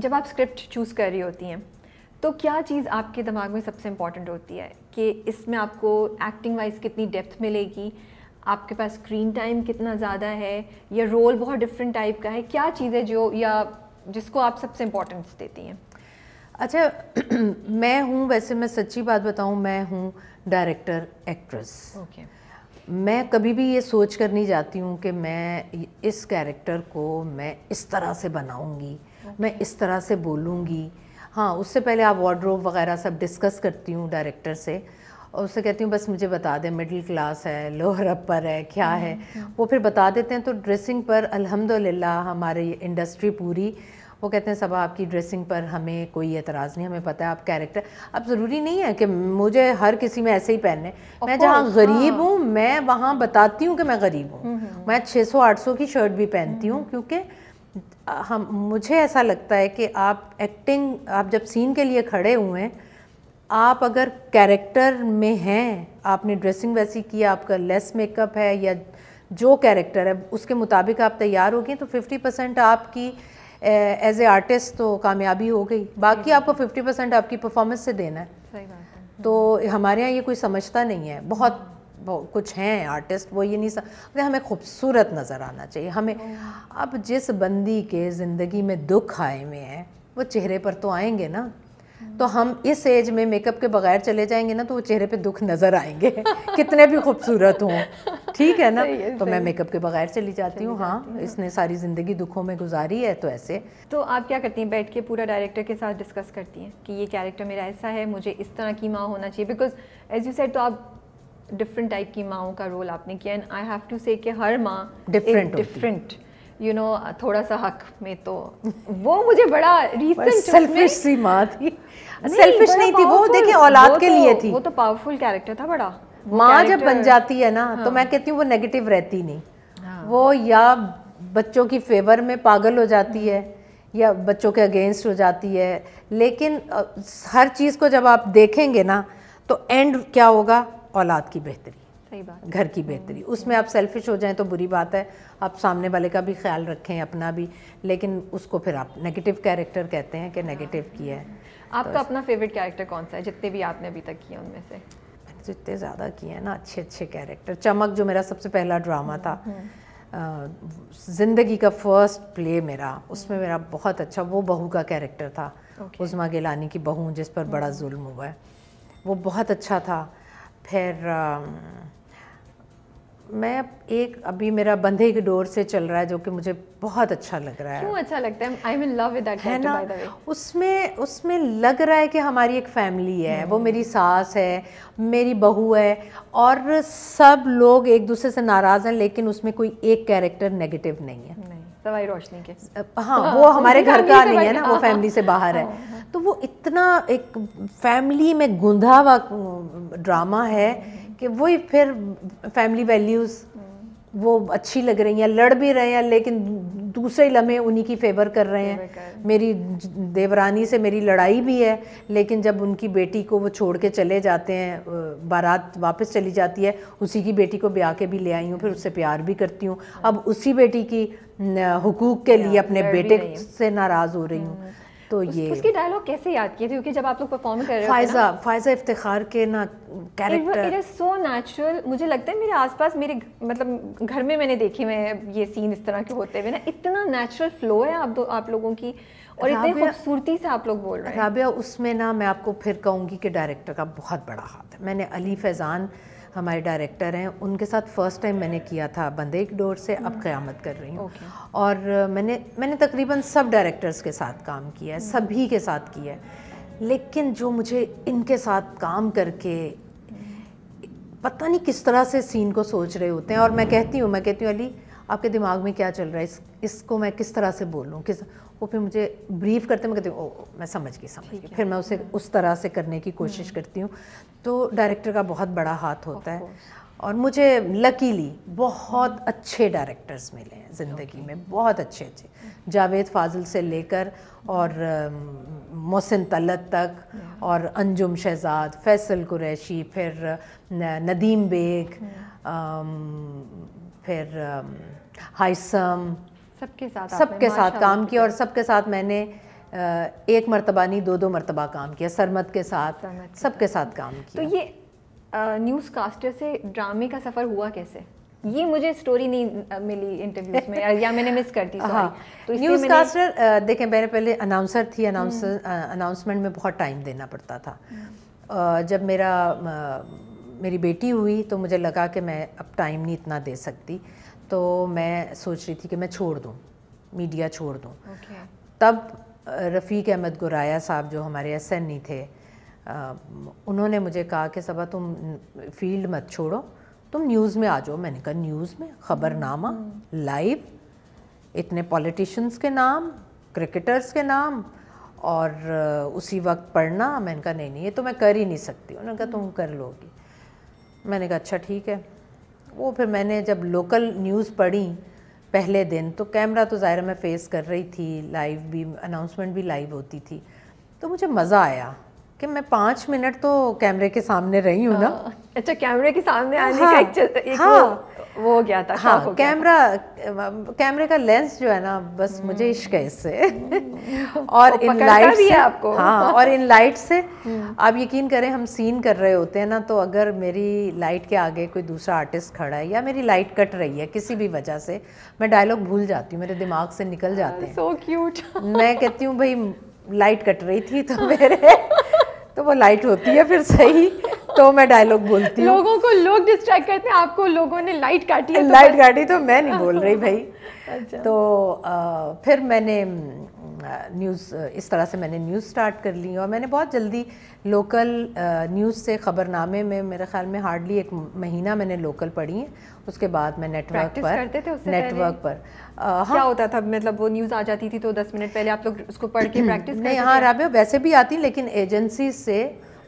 जब आप स्क्रिप्ट चूज़ कर रही होती हैं तो क्या चीज़ आपके दिमाग में सबसे इम्पॉर्टेंट होती है कि इसमें आपको एक्टिंग वाइज कितनी डेप्थ मिलेगी आपके पास स्क्रीन टाइम कितना ज़्यादा है या रोल बहुत डिफरेंट टाइप का है क्या चीज़ें जो या जिसको आप सबसे इम्पोर्टेंस देती हैं अच्छा *clears throat* मैं हूँ वैसे मैं सच्ची बात बताऊँ मैं हूँ डायरेक्टर एक्ट्रेस ओके मैं कभी भी ये सोच कर नहीं जाती हूँ कि मैं इस कैरेक्टर को मैं इस तरह से बनाऊँगी okay. मैं इस तरह से बोलूँगी हाँ उससे पहले आप वार्ड्रोब वगैरह सब डिस्कस करती हूँ डायरेक्टर से और उससे कहती हूँ बस मुझे बता दें मिडिल क्लास है लोअर अपर है क्या हम्म, है हम्म, हम्म। वो फिर बता देते हैं तो ड्रेसिंग पर अल्हम्दुलिल्लाह हमारे इंडस्ट्री पूरी वो कहते हैं सब आपकी ड्रेसिंग पर हमें कोई एतराज़ नहीं हमें पता है आप कैरेक्टर अब ज़रूरी नहीं है कि मुझे हर किसी में ऐसे ही पहनने मैं जहाँ गरीब हाँ। हूँ मैं वहाँ बताती हूँ कि मैं गरीब हूँ मैं 600-800 की शर्ट भी पहनती हूँ क्योंकि हम मुझे ऐसा लगता है कि आप एक्टिंग आप जब सीन के लिए खड़े हुए हैं आप अगर कैरेक्टर में हैं आपने ड्रेसिंग वैसी की आपका लेस मेकअप है या जो कैरेक्टर है उसके मुताबिक आप तैयार हो गए तो 50 परसेंट आपकी एज ए आर्टिस्ट तो कामयाबी हो गई बाकी आपको 50 परसेंट आपकी परफॉर्मेंस से देना है सही बात है तो हमारे यहाँ ये कोई समझता नहीं है बहुत कुछ हैं आर्टिस्ट वो ये नहीं समझ हमें खूबसूरत नज़र आना चाहिए हमें हम्म। अब जिस बंदी के ज़िंदगी में दुख आए हुए हैं वो चेहरे पर तो आएंगे ना तो हम इस एज में मेकअप के बगैर चले जाएंगे ना तो वो चेहरे पे दुख नज़र आएंगे *laughs* कितने भी खूबसूरत हों ठीक है ना है, तो मैं मेकअप के बगैर चली जाती हूँ हाँ इसने सारी ज़िंदगी दुखों में गुजारी है तो ऐसे तो आप क्या करती हैं बैठ के पूरा डायरेक्टर के साथ डिस्कस करती हैं कि ये कैरेक्टर मेरा ऐसा है मुझे इस तरह की माँ होना चाहिए बिकॉज एज यू सेड तो आप डिफरेंट टाइप की माओ का रोल आपने किया एंड आई हैव टू से हर माँ डिफरेंट डिफरेंट यू नो थोड़ा सा हक में तो वो मुझे बड़ा रीसेंट सेल्फिश सी माँ थी सेल्फिश नहीं, थी वो देखिए औलाद के तो- लिए थी वो तो पावरफुल कैरेक्टर था बड़ा माँ जब बन जाती है ना हाँ। तो मैं हाँ। कहती हूँ वो नेगेटिव रहती नहीं हाँ। वो या बच्चों की फेवर में पागल हो जाती है या बच्चों के अगेंस्ट हो जाती है लेकिन हर चीज़ को जब आप देखेंगे ना तो एंड क्या होगा औलाद की बेहतरी सही बात घर की बेहतरी हम्म, उसमें आप सेल्फिश हो जाएं तो बुरी बात है आप सामने वाले का भी ख्याल रखें अपना भी लेकिन उसको फिर आप नेगेटिव कैरेक्टर कहते हैं कि नेगेटिव हाँ, किया है हाँ। तो आपका तो अपना फेवरेट कैरेक्टर कौन सा है जितने भी आपने अभी तक किए उनमें से मैंने तो इतने ज़्यादा किए हैं ना अच्छे अच्छे कैरेक्टर चमक जो मेरा सबसे पहला ड्रामा था हम्म, हम्म। ज़िंदगी का फर्स्ट प्ले मेरा उसमें मेरा बहुत अच्छा वो बहू का कैरेक्टर था उज़मा गिलानी की बहू जिस पर बड़ा जुल्म हुआ है वो बहुत अच्छा था फिर मैं एक अभी मेरा बंधे की डोर से चल रहा है जो कि मुझे बहुत अच्छा लग रहा है क्यों अच्छा लगता है I am in love with that है ना उसमें उसमें लग रहा है कि हमारी एक फैमिली है वो hmm. मेरी सास है मेरी बहू है और सब लोग एक दूसरे से नाराज़ हैं लेकिन उसमें कोई एक कैरेक्टर नेगेटिव नहीं है सवाई रोशनी के हाँ, हाँ वो हमारे घर का नहीं है ना वो फैमिली हाँ, से बाहर है हाँ, तो वो इतना एक फैमिली में गुंधा हुआ ड्रामा है कि वही फिर फैमिली हम्म। वैल्यूज़ वो अच्छी लग रही हैं लड़ भी रहे हैं लेकिन दूसरे लम्हे उन्हीं की फेवर कर रहे हैं मेरी देवरानी से मेरी लड़ाई भी है लेकिन जब उनकी बेटी को वो छोड़ के चले जाते हैं बारात वापस चली जाती है उसी की बेटी को ब्याह के भी ले आई हूँ फिर उससे प्यार भी करती हूँ अब उसी बेटी की हुकूक के लिए अपने बेटे से नाराज़ हो रही हूँ तो उस, ये उसके डायलॉग कैसे याद किए थे क्योंकि जब आप लोग परफॉर्म कर रहे हो फायजा फायजा इफ्तार के ना character it is so natural मुझे लगता है मेरे आसपास मेरे मतलब घर में मैंने देखे हुए ये सीन इस तरह के होते हुए ना इतना नेचुरल फ्लो है आप दो आप लोगों की और इतनी खूबसूरती से आप लोग बोल रहे हैं राबिया उसमें ना मैं आपको फिर कहूँगी कि डायरेक्टर का बहुत बड़ा हाथ है मैंने अली फैज़ान हमारे डायरेक्टर हैं उनके साथ फ़र्स्ट टाइम मैंने किया था बंदे एक डोर से अब हम्म। क़्यामत कर रही हूँ और मैंने मैंने तकरीबन सब डायरेक्टर्स के साथ काम किया है हम्म। सभी के साथ किया है लेकिन जो मुझे इनके साथ काम करके पता नहीं किस तरह से सीन को सोच रहे होते हैं और मैं कहती हूँ मैं कहती हूँ अली आपके दिमाग में क्या चल रहा है इस इसको मैं किस तरह से बोलूँ किस वो फिर मुझे ब्रीफ करते मैं कहती हूँ ओ मैं समझ गई समझ गई फिर मैं उसे उस तरह से करने की कोशिश हम्म। करती हूँ तो डायरेक्टर का बहुत बड़ा हाथ होता है और मुझे लकीली बहुत हम्म। अच्छे डायरेक्टर्स मिले हैं ज़िंदगी में बहुत अच्छे अच्छे जावेद फाजिल से लेकर हम्म। और मोहसिन तलत तक और अंजुम शहजाद फैसल कुरैशी फिर नदीम बेग फिर हाइसम सबके साथ सबके साथ काम किया और सबके साथ मैंने एक मरतबा नहीं दो दो मरतबा काम किया सरमत के साथ सबके साथ काम तो किया तो ये न्यूज़ कास्टर से ड्रामे का सफ़र हुआ कैसे ये मुझे स्टोरी नहीं मिली इंटरव्यूज में या मैंने मिस कर दी हाँ तो न्यूज़ कास्टर देखें मैंने पहले अनाउंसर थी अनाउंसर हम्म। अनाउंसमेंट में बहुत टाइम देना पड़ता था जब मेरा मेरी बेटी हुई तो मुझे लगा कि मैं अब टाइम नहीं इतना दे सकती तो मैं सोच रही थी कि मैं छोड़ दूँ मीडिया छोड़ दूँ okay. तब रफ़ीक अहमद गुराया साहब जो हमारे एस एन ई थे आ, उन्होंने मुझे कहा कि सबा तुम फील्ड मत छोड़ो तुम न्यूज़ में आ जाओ मैंने कहा न्यूज़ में खबरनामा लाइव हम्म। इतने पॉलिटिशियंस के नाम क्रिकेटर्स के नाम और उसी वक्त पढ़ना मैंने कहा नहीं नहीं ये तो मैं कर ही नहीं सकती उन्होंने कहा तुम हम्म। कर लोगी मैंने कहा अच्छा ठीक है वो फिर मैंने जब लोकल न्यूज़ पढ़ी पहले दिन तो कैमरा तो ज़ाहिर मैं फेस कर रही थी लाइव भी अनाउंसमेंट भी लाइव होती थी तो मुझे मज़ा आया कि मैं पाँच मिनट तो कैमरे के सामने रही हूँ ना हाँ, अच्छा कैमरे के सामने आने हाँ, का एक, एक हाँ, वो हो गया था हाँ कैमरा कैमरे का लेंस जो है ना बस मुझे हम्म। इश्क है इससे *laughs* और इन लाइट से आपको हाँ और इन लाइट से हम्म। आप यकीन करें हम सीन कर रहे होते हैं ना तो अगर मेरी लाइट के आगे कोई दूसरा आर्टिस्ट खड़ा है या मेरी लाइट कट रही है किसी भी वजह से मैं डायलॉग भूल जाती हूँ मेरे दिमाग से निकल जाते हैं सो क्यूट मैं कहती हूँ भाई लाइट कट रही थी तो *laughs* मेरे तो वो लाइट होती है फिर सही तो मैं डायलॉग बोलती हूँ लोगों को लोग डिस्ट्रैक्ट करते हैं आपको लोगों ने लाइट काटी है लाइट तो काटी तो मैं नहीं बोल रही भाई *laughs* अच्छा। तो आ, फिर मैंने न्यूज़ इस तरह से मैंने न्यूज़ स्टार्ट कर ली और मैंने बहुत जल्दी लोकल न्यूज़ से ख़बरनामे में मेरे ख्याल में हार्डली एक महीना मैंने लोकल पढ़ी है उसके बाद मैं नेटवर्क पर करते थे नेटवर्क पर आ, हाँ क्या होता था मतलब वो न्यूज़ आ जाती थी तो दस मिनट पहले आप लोग उसको पढ़ के प्रैक्टिस *clears throat* नहीं हाँ राबिया वैसे भी आती लेकिन एजेंसी से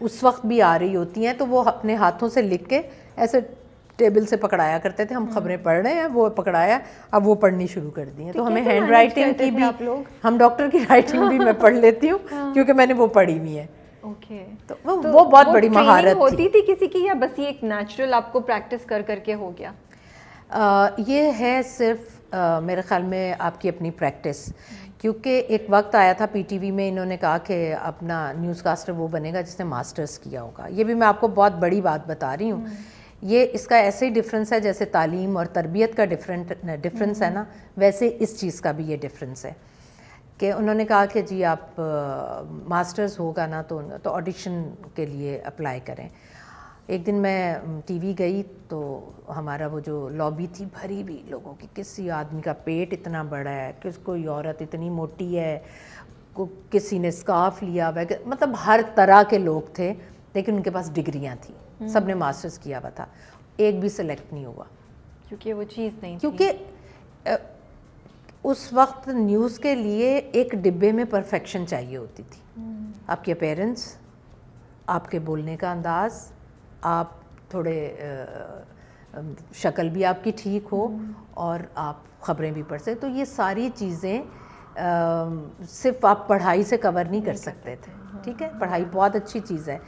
उस वक्त भी आ रही होती हैं तो वो अपने हाथों से लिख के ऐसे टेबल से पकड़ाया करते थे हम हम्म। खबरें पढ़ रहे हैं वो पकड़ाया अब वो पढ़नी शुरू कर दी तो है तो हमें हैंड राइटिंग की भी हम डॉक्टर की राइटिंग भी मैं पढ़ लेती हूँ *laughs* हाँ। क्योंकि मैंने वो पढ़ी हुई है ओके okay. तो वो तो वो बहुत वो बड़ी महारत होती थी।, थी किसी की या बस ये एक नेचुरल आपको प्रैक्टिस कर करके हो गया आ, ये है सिर्फ आ, मेरे ख्याल में आपकी अपनी प्रैक्टिस हम्म। क्योंकि एक वक्त आया था पीटीवी में इन्होंने कहा कि अपना न्यूज़कास्टर वो बनेगा जिसने मास्टर्स किया होगा ये भी मैं आपको बहुत बड़ी बात बता रही हूँ हम्म। ये इसका ऐसे ही डिफरेंस है जैसे तालीम और तरबियत का डिफरेंट डिफरेंस है ना वैसे इस चीज़ का भी ये डिफरेंस है कि उन्होंने कहा कि जी आप मास्टर्स होगा ना तो तो ऑडिशन के लिए अप्लाई करें एक दिन मैं टीवी गई तो हमारा वो जो लॉबी थी भरी भी लोगों की किसी आदमी का पेट इतना बड़ा है किस कोई औरत इतनी मोटी है को किसी ने स्काफ लिया वगैरह मतलब हर तरह के लोग थे लेकिन उनके पास डिग्रियाँ थी सब ने मास्टर्स किया हुआ था एक भी सिलेक्ट नहीं हुआ क्योंकि वो चीज़ नहीं क्योंकि उस वक्त न्यूज़ के लिए एक डिब्बे में परफेक्शन चाहिए होती थी हम्म। आपके पेरेंट्स आपके बोलने का अंदाज आप थोड़े शक्ल भी आपकी ठीक हो हम्म। और आप ख़बरें भी पढ़ सकें तो ये सारी चीज़ें सिर्फ आप पढ़ाई से कवर नहीं कर सकते थे ठीक है पढ़ाई बहुत अच्छी चीज़ है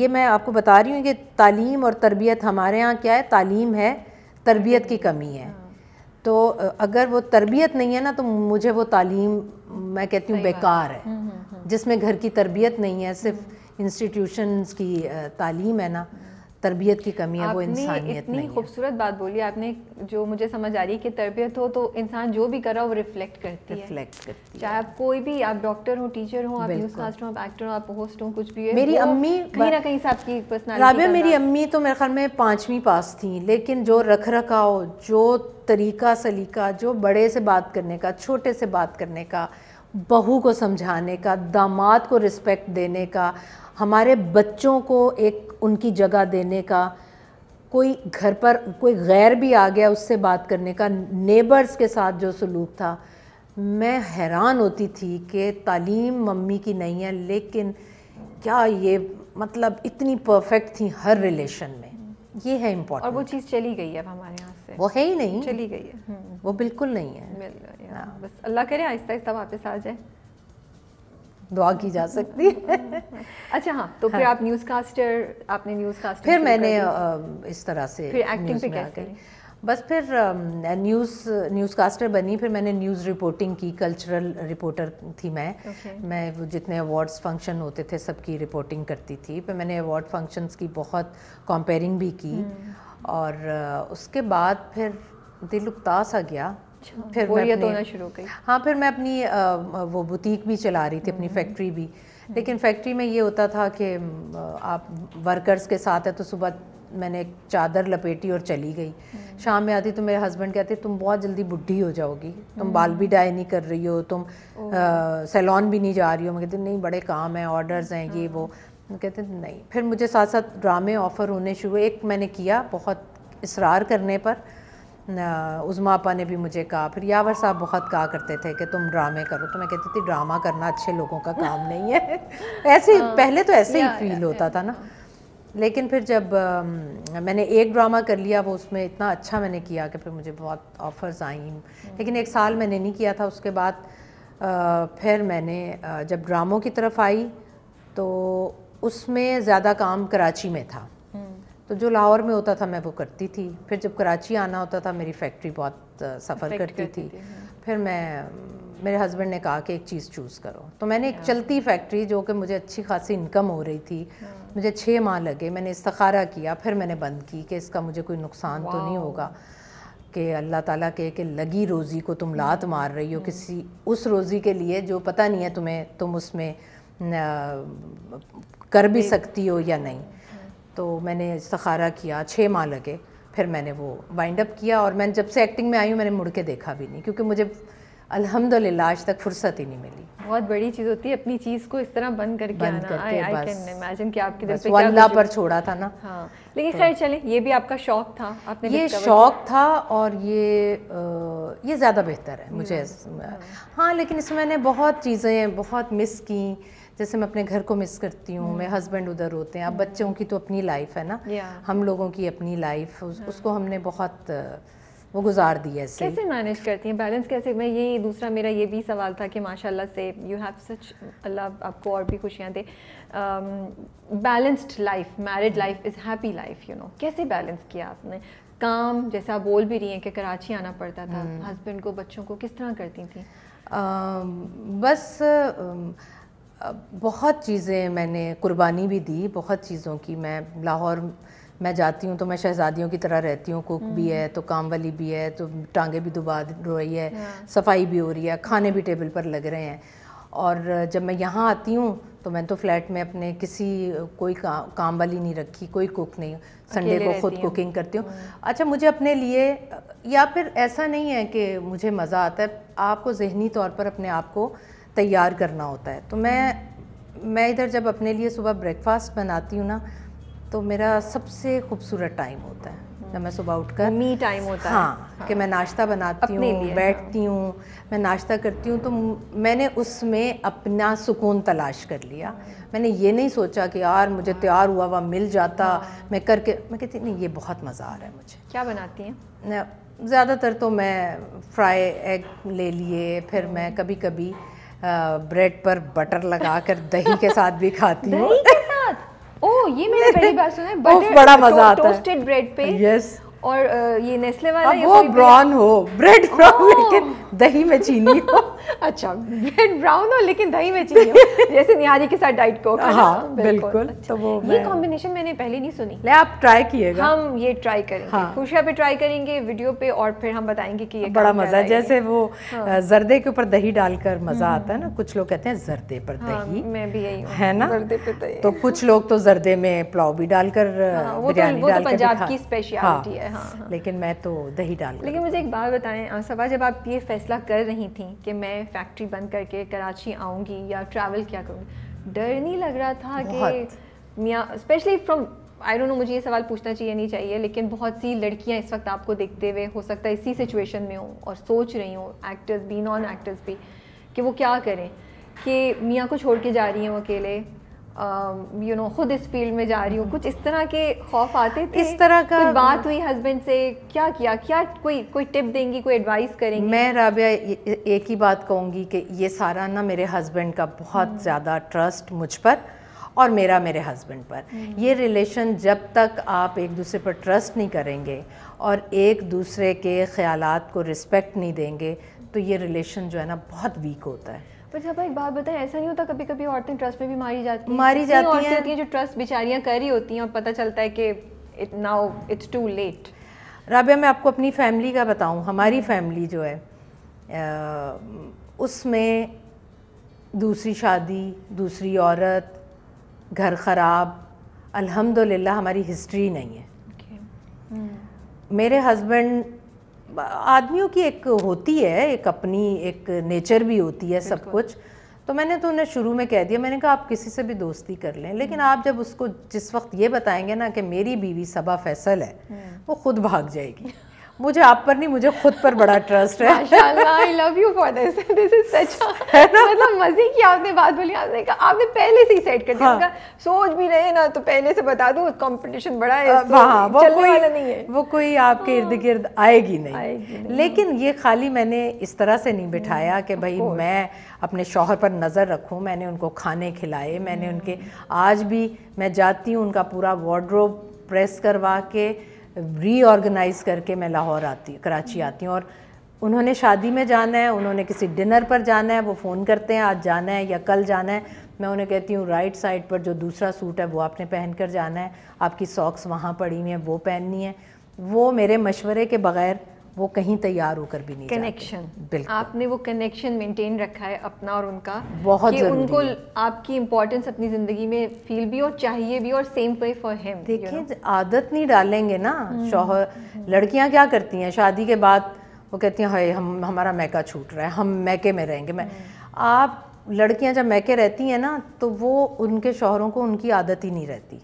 ये मैं आपको बता रही हूँ कि तालीम और तरबियत हमारे यहाँ क्या है तालीम है तरबियत की कमी है हाँ। तो अगर वो तरबियत नहीं है ना तो मुझे वो तालीम मैं कहती हूँ बेकार है हम्म, हम्म, हम्म। जिसमें घर की तरबियत नहीं है सिर्फ इंस्टीट्यूशन की तालीम है ना तरबियत की कमी है वो इंसानियत इतनी खूबसूरत बात बोली आपने जो मुझे समझ आ रही है कि तरबियत हो तो इंसान जो भी कर रहा हो वो रिफ्लेक्ट करती है रिफ्लेक्ट करती चाहे आप कोई भी आप डॉक्टर हो टीचर हो आप न्यूज कास्टर हो आप एक्टर हो आप होस्ट हो कुछ भी है मेरी अम्मी कहीं ना कहीं से आपकी पर्सनैलिटी मेरी अम्मी तो मेरे ख्याल में पाँचवीं पास थी लेकिन जो रख रखाव जो तरीका सलीका जो बड़े से बात करने का छोटे से बात करने का बहू को समझाने का दामाद को रिस्पेक्ट देने का हमारे बच्चों को एक उनकी जगह देने का कोई घर पर कोई गैर भी आ गया उससे बात करने का नेबर्स के साथ जो सलूक था मैं हैरान होती थी कि तालीम मम्मी की नहीं है लेकिन क्या ये मतलब इतनी परफेक्ट थी हर रिलेशन में ये है इम्पोर्टेंट और वो चीज़ चली गई है अब हमारे यहाँ से वो है ही नहीं चली गई है हम्म। वो बिल्कुल नहीं है हाँ। बस अल्लाह करे आहिस्ता आहिस्ता वापस आ जाए दुआ की जा सकती है *laughs* अच्छा हाँ तो फिर हाँ। आप न्यूज़ कास्टर आपने न्यूज़ कास्टर फिर मैंने इस तरह से फिर एक्टिंग पे कैसे बस फिर न्यूज़ न्यूज़ कास्टर बनी फिर मैंने न्यूज़ रिपोर्टिंग की कल्चरल रिपोर्टर थी मैं okay. मैं जितने अवार्ड्स फंक्शन होते थे सबकी रिपोर्टिंग करती थी फिर मैंने अवार्ड फंक्शंस की बहुत कंपेयरिंग भी की hmm. और उसके बाद फिर दिल उकतास आ गया अच्छा। फिर बोरियत होना शुरू हो गई हाँ फिर मैं अपनी आ, वो बुटीक भी चला रही थी अपनी हम्म। फैक्ट्री भी हम्म। लेकिन फैक्ट्री में ये होता था कि आप वर्कर्स के साथ है तो सुबह मैंने एक चादर लपेटी और चली गई हम्म। शाम में आती तो मेरे हस्बैंड कहते तुम बहुत जल्दी बुढ़ी हो जाओगी तुम बाल भी डाई नहीं कर रही हो तुम सैलॉन भी नहीं जा रही हो मैं कहती नहीं बड़े काम हैं ऑर्डर्स हैं ये हाँ। वो कहते नहीं फिर मुझे साथ साथ ड्रामे ऑफ़र होने शुरू एक मैंने किया बहुत इसरार करने पर उज़मा ने भी मुझे कहा फिर यावर साहब बहुत कहा करते थे कि तुम ड्रामे करो तो मैं कहती थी ड्रामा करना अच्छे लोगों का काम नहीं है *laughs* ऐसे हाँ। पहले तो ऐसे ही फील होता था ना लेकिन फिर जब आ, मैंने एक ड्रामा कर लिया वो उसमें इतना अच्छा मैंने किया कि फिर मुझे बहुत ऑफ़र्स आई हम्म। लेकिन एक साल मैंने नहीं किया था उसके बाद फिर मैंने जब ड्रामों की तरफ आई तो उसमें ज़्यादा काम कराची में था तो जो लाहौर में होता था मैं वो करती थी फिर जब कराची आना होता था मेरी फैक्ट्री बहुत सफ़र करती, करती थी, थी। हाँ। फिर मैं मेरे हस्बैंड ने कहा कि एक चीज़ चूज़ करो तो मैंने एक हाँ। चलती फैक्ट्री जो कि मुझे अच्छी खासी इनकम हो रही थी हाँ। मुझे छः माह लगे मैंने इस्तारा किया फिर मैंने बंद की कि इसका मुझे कोई नुकसान तो नहीं होगा कि अल्लाह ताला के कि लगी रोज़ी को तुम लात मार रही हो किसी उस रोज़ी के लिए जो पता नहीं है तुम्हें तुम उसमें कर भी सकती हो या नहीं तो मैंने सखारा किया छः माह लगे फिर मैंने वो वाइंड अप किया और मैंने जब से एक्टिंग में आई हूँ मैंने मुड़ के देखा भी नहीं क्योंकि मुझे अल्हम्दुलिल्लाह आज तक फुर्सत ही नहीं मिली बहुत बड़ी चीज़ होती है अपनी चीज़ को इस तरह बंद करके बंद आना करके आई बस, कि आपके बस पे क्या पर छोड़ा था ना हाँ लेकिन तो, खैर चलें ये भी आपका शौक था आपने ये शौक था और ये आ, ये ज़्यादा बेहतर है मुझे हम्म, हम्म। हाँ लेकिन इसमें मैंने बहुत चीज़ें बहुत मिस की जैसे मैं अपने घर को मिस करती हूँ मेरे हस्बैंड हम्म। उधर होते हैं अब हम्म। बच्चों की तो अपनी लाइफ है ना हम लोगों की अपनी लाइफ हाँ। उसको हमने बहुत वो गुजार दी है कैसे मैनेज करती हैं बैलेंस कैसे मैं ये दूसरा मेरा ये भी सवाल था कि माशाल्लाह से यू हैव सच अल्लाह आपको और भी खुशियाँ दे balanced life married life is happy life you know कैसे बैलेंस किया आपने काम जैसे आप बोल भी रही हैं कि कराची आना पड़ता था हस्बैंड हम्म। को बच्चों को किस तरह करती थी आ, um, बस आ, um, बहुत चीज़ें मैंने कुर्बानी भी दी बहुत चीज़ों की मैं लाहौर मैं जाती हूँ तो मैं शहजादियों की तरह रहती हूँ कुक भी है हम्म। तो काम वाली भी है तो टांगे भी दुबा हो रही है हाँ। सफाई भी हो रही है खाने भी टेबल पर लग रहे हैं और जब मैं यहाँ आती हूँ तो मैं तो फ्लैट में अपने किसी कोई का, काम वाली नहीं रखी कोई कुक नहीं संडे को खुद कुकिंग करती हूँ हम्म। अच्छा मुझे अपने लिए या फिर ऐसा नहीं है कि मुझे मज़ा आता है आपको जहनी तौर पर अपने आप को तैयार करना होता है तो मैं मैं इधर जब अपने लिए सुबह ब्रेकफास्ट बनाती हूँ ना तो मेरा सबसे खूबसूरत टाइम होता है जब मैं सुबह उठकर मी टाइम होता हाँ, है हाँ कि मैं नाश्ता बनाती हूँ हाँ। बैठती हूँ मैं नाश्ता करती हूँ तो मैंने उसमें अपना सुकून तलाश कर लिया मैंने ये नहीं सोचा कि यार मुझे तैयार हुआ हुआ मिल जाता हाँ। मैं करके मैं कहती नहीं ये बहुत मज़ा आ रहा है मुझे क्या बनाती हैं ज़्यादातर तो मैं फ्राई एग ले लिए फिर मैं हाँ। कभी कभी ब्रेड पर बटर लगा कर दही के साथ भी खाती हूँ ओ ये मैंने पहली बार सुना है बटर बड़ा मजा आता है टोस्टेड ब्रेड पे यस और ये नेस्ले वाला हाँ, वो ब्राउन हो ब्रेड ब्राउन लेकिन दही में चीनी हो अच्छा ब्रेड ब्राउन हो लेकिन दही में चीनी हो जैसे निहारी के साथ डाइट कोक हाँ बिल्कुल, अच्छा। तो वो ये कॉम्बिनेशन मैंने पहले नहीं सुनी ले आप ट्राई किएगा हम ये ट्राई करेंगे हाँ। खुशिया पे ट्राई करेंगे वीडियो पे और फिर हम बताएंगे कि ये बड़ा मज़ा जैसे वो हाँ। जर्दे के ऊपर दही डालकर मज़ा हम्म। आता है ना कुछ लोग कहते हैं जर्दे पर हाँ, दही मैं भी यही है ना जर्दे पर दही तो कुछ लोग तो जर्दे में पुलाव भी डालकर हाँ, तो- बिरयानी तो डालकर पंजाब की स्पेशलिटी है लेकिन मैं तो दही डाल लेकिन मुझे एक बात बताएं सवा जब आप ये फैसला कर रही थी कि मैं फैक्ट्री बंद करके कराची आऊँगी या ट्रैवल क्या करूँगी डर नहीं लग रहा था कि मियाँ specially from I don't know मुझे ये सवाल पूछना चाहिए नहीं चाहिए लेकिन बहुत सी लड़कियां इस वक्त आपको देखते हुए हो सकता है इसी सिचुएशन में हों और सोच रही हूँ एक्टर्स भी नॉन एक्टर्स भी कि वो क्या करें कि मियाँ को छोड़ के जा रही हैं वो अकेले यू um, नो खुद इस फील्ड में जा रही हूँ हम्म। कुछ इस तरह के खौफ आते थे इस तरह का कोई बात हुई हस्बैंड से क्या किया क्या कोई कोई टिप देंगी कोई एडवाइस करेंगी मैं राबिया एक ही बात कहूँगी कि ये सारा ना मेरे हस्बैंड का बहुत हम्म। ज़्यादा ट्रस्ट मुझ पर और मेरा मेरे हस्बैंड पर हम्म। ये रिलेशन जब तक आप एक दूसरे पर ट्रस्ट नहीं करेंगे और एक दूसरे के ख्याल को रिस्पेक्ट नहीं देंगे तो ये रिलेशन जो है ना बहुत वीक होता है पर जब एक बात बताएं ऐसा नहीं होता कभी कभी औरतें ट्रस्ट में भी मारी जाती हैं मारी जाती हैं होती हैं जो ट्रस्ट बेचारियाँ कर रही होती हैं और पता चलता है कि it now it's too late Rabia मैं आपको अपनी फैमिली का बताऊँ हमारी फैमिली जो है उसमें दूसरी शादी दूसरी औरत घर ख़राब अल्हम्दुलिल्लाह हमारी हिस्ट्री नहीं है okay. hmm. मेरे हस्बैंड आदमियों की एक होती है एक अपनी एक नेचर भी होती है सब कुछ तो मैंने तो उन्हें शुरू में कह दिया मैंने कहा आप किसी से भी दोस्ती कर लें लेकिन आप जब उसको जिस वक्त ये बताएंगे ना कि मेरी बीवी सबा फैसल है हम्म। वो खुद भाग जाएगी मुझे आप पर नहीं मुझे खुद पर बड़ा ट्रस्ट है I love you for this this is such मतलब मजे की आपने बात बोली आपने कहा आपने पहले से ही सेट कर दिया हाँ. सोच भी रहे ना तो पहले से बता दो कंपटीशन बड़ा है हाँ, तो हाँ, वो चलने कोई वाला नहीं है वो कोई आपके इर्द हाँ। गिर्द आएगी नहीं।, लेकिन ये खाली मैंने इस तरह से नहीं बिठाया हम्म, कि भाई मैं अपने शोहर पर नज़र रखूँ मैंने उनको खाने खिलाए मैंने उनके हम्म। आज भी मैं जाती हूँ उनका पूरा वार्ड्रोब प्रेस करवा के रीऑर्गेनाइज़ करके मैं लाहौर आती कराची हम्म। आती हूँ और उन्होंने शादी में जाना है उन्होंने किसी डिनर पर जाना है वो फ़ोन करते हैं आज जाना है या कल जाना है मैं उन्हें कहती हूँ राइट साइड पर जो दूसरा सूट है वो आपने पहन कर जाना है आपकी सॉक्स वहाँ पड़ी हुई हैं वो पहननी है वो मेरे मशवरे के बग़ैर वो कहीं तैयार होकर भी नहीं कनेक्शन बिल्कुल आपने वो कनेक्शन मेंटेन रखा है अपना और उनका बहुत कि उनको आपकी इम्पोर्टेंस अपनी ज़िंदगी में फील भी और चाहिए भी और सेम वे फॉर हिम देखिए आदत नहीं डालेंगे ना हम्म, शोहर हम्म। लड़कियाँ क्या करती हैं शादी के बाद वो कहती हैं हाई हम हमारा मैका छूट रहा है हम मैके में रहेंगे मैं हम्म। आप लड़कियां जब मैके रहती हैं ना तो वो उनके शोहरों को उनकी आदत ही नहीं रहती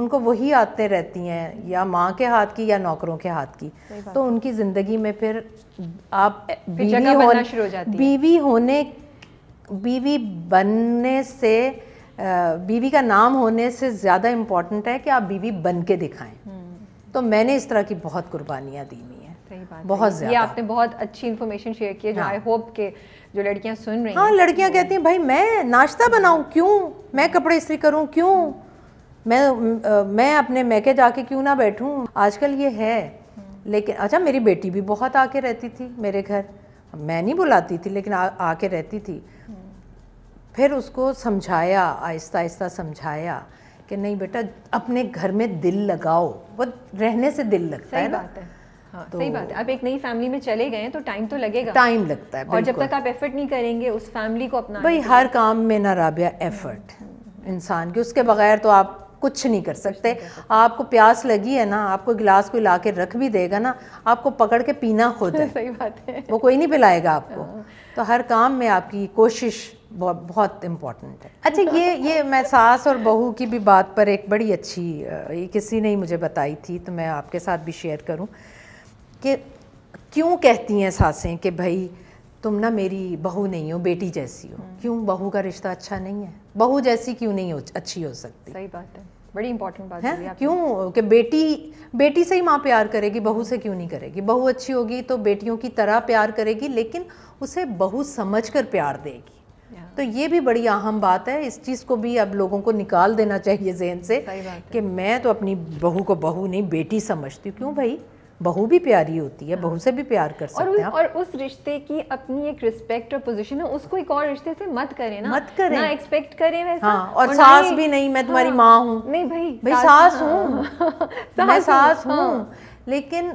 उनको वही आते रहती हैं या माँ के हाथ की या नौकरों के हाथ की तो उनकी ज़िंदगी में फिर आप बीवी होने शुरू हो जाती बीवी होने बीवी बनने से बीवी का नाम होने से ज़्यादा इम्पोर्टेंट है कि आप बीवी बन के दिखाएं हम्म। तो मैंने इस तरह की बहुत कुर्बानियाँ दी हुई हैं बहुत ज़्यादा ये आपने बहुत अच्छी इन्फॉर्मेशन शेयर की है जो आई हाँ। होप के जो लड़कियाँ सुन रही हाँ, हैं हाँ लड़कियाँ कहती हैं भाई मैं नाश्ता बनाऊँ क्यों मैं कपड़े इसी करूँ क्यों मैं मैं अपने मैके जाके क्यों ना बैठूं आजकल ये है लेकिन अच्छा मेरी बेटी भी बहुत आके रहती थी मेरे घर मैं नहीं बुलाती थी लेकिन आ, आके रहती थी फिर उसको समझाया आहिस्ता आहिस्ता समझाया कि नहीं बेटा अपने घर में दिल लगाओ वो रहने से दिल लगता है ना बात है हाँ, तो सही बात है आप एक नई फैमिली में चले गए तो टाइम तो लगेगा टाइम लगता है और जब तक आप एफर्ट नहीं करेंगे उस फैमिली को अपना भाई हर काम में ना राबिया एफर्ट हम्म, हम्म, हम्म। इंसान के उसके बगैर तो आप कुछ नहीं कर सकते आपको प्यास लगी है ना आपको गिलास कोई ला के रख भी देगा ना आपको पकड़ के पीना *laughs* खुद है सही बात है वो कोई नहीं पिलाएगा आपको हाँ। तो हर काम में आपकी कोशिश बहुत बहुत इम्पॉर्टेंट है अच्छा ये *laughs* ये मैं सास और बहू की भी बात पर एक बड़ी अच्छी ये किसी ने ही मुझे बताई थी तो मैं आपके साथ भी शेयर करूं कि क्यों कहती हैं सासें कि भाई तुम ना मेरी बहू नहीं हो बेटी जैसी हो हाँ। क्यों बहू का रिश्ता अच्छा नहीं है बहू जैसी क्यों नहीं हो अच्छी हो सकती सही बात है बड़ी इंपॉर्टेंट बात है क्यों कि बेटी बेटी से ही माँ प्यार करेगी बहू से क्यों नहीं करेगी बहू अच्छी होगी तो बेटियों की तरह प्यार करेगी लेकिन उसे बहू समझ कर प्यार देगी तो ये भी बड़ी अहम बात है इस चीज़ को भी अब लोगों को निकाल देना चाहिए जहन से कि मैं तो अपनी बहू को बहू नहीं बेटी समझती हूँ क्यों भाई बहू भी प्यारी होती है बहू हाँ। से भी प्यार कर सकते और हैं और उस रिश्ते की अपनी एक रिस्पेक्ट और पोजीशन है उसको एक और रिश्ते से मत करें ना मत करें ना एक्सपेक्ट करें वैसा हाँ, और, और सास भी नहीं मैं तुम्हारी हाँ, माँ हूँ नहीं भाई भाई सास हूँ मैं सास हूँ हाँ। *laughs* हाँ। लेकिन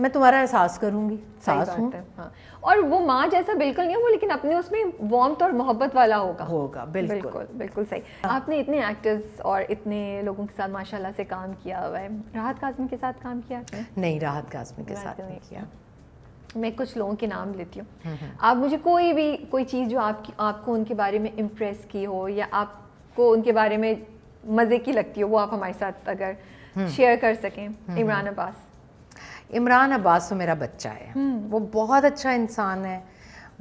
मैं तुम्हारा एहसास करूंगी सास हूँ और वो माँ जैसा बिल्कुल नहीं हो वो लेकिन अपने उसमें वार्म और मोहब्बत वाला होगा होगा बिल्कुल बिल्कुल बिल्कुल सही आपने इतने एक्टर्स और इतने लोगों के साथ माशाल्लाह से काम किया हुआ है राहत काजमी के साथ काम किया आपने नहीं राहत काजमी के साथ नहीं किया मैं कुछ लोगों के नाम लेती हूँ हम्म, हम्म। आप मुझे कोई भी कोई चीज़ जो आपकी आपको उनके बारे में इम्प्रेस की हो या आपको उनके बारे में मज़े की लगती हो वो आप हमारे साथ अगर शेयर हम्म। कर सकें इमरान अब्बास इमरान अब्बास तो मेरा बच्चा है हम्म। वो बहुत अच्छा इंसान है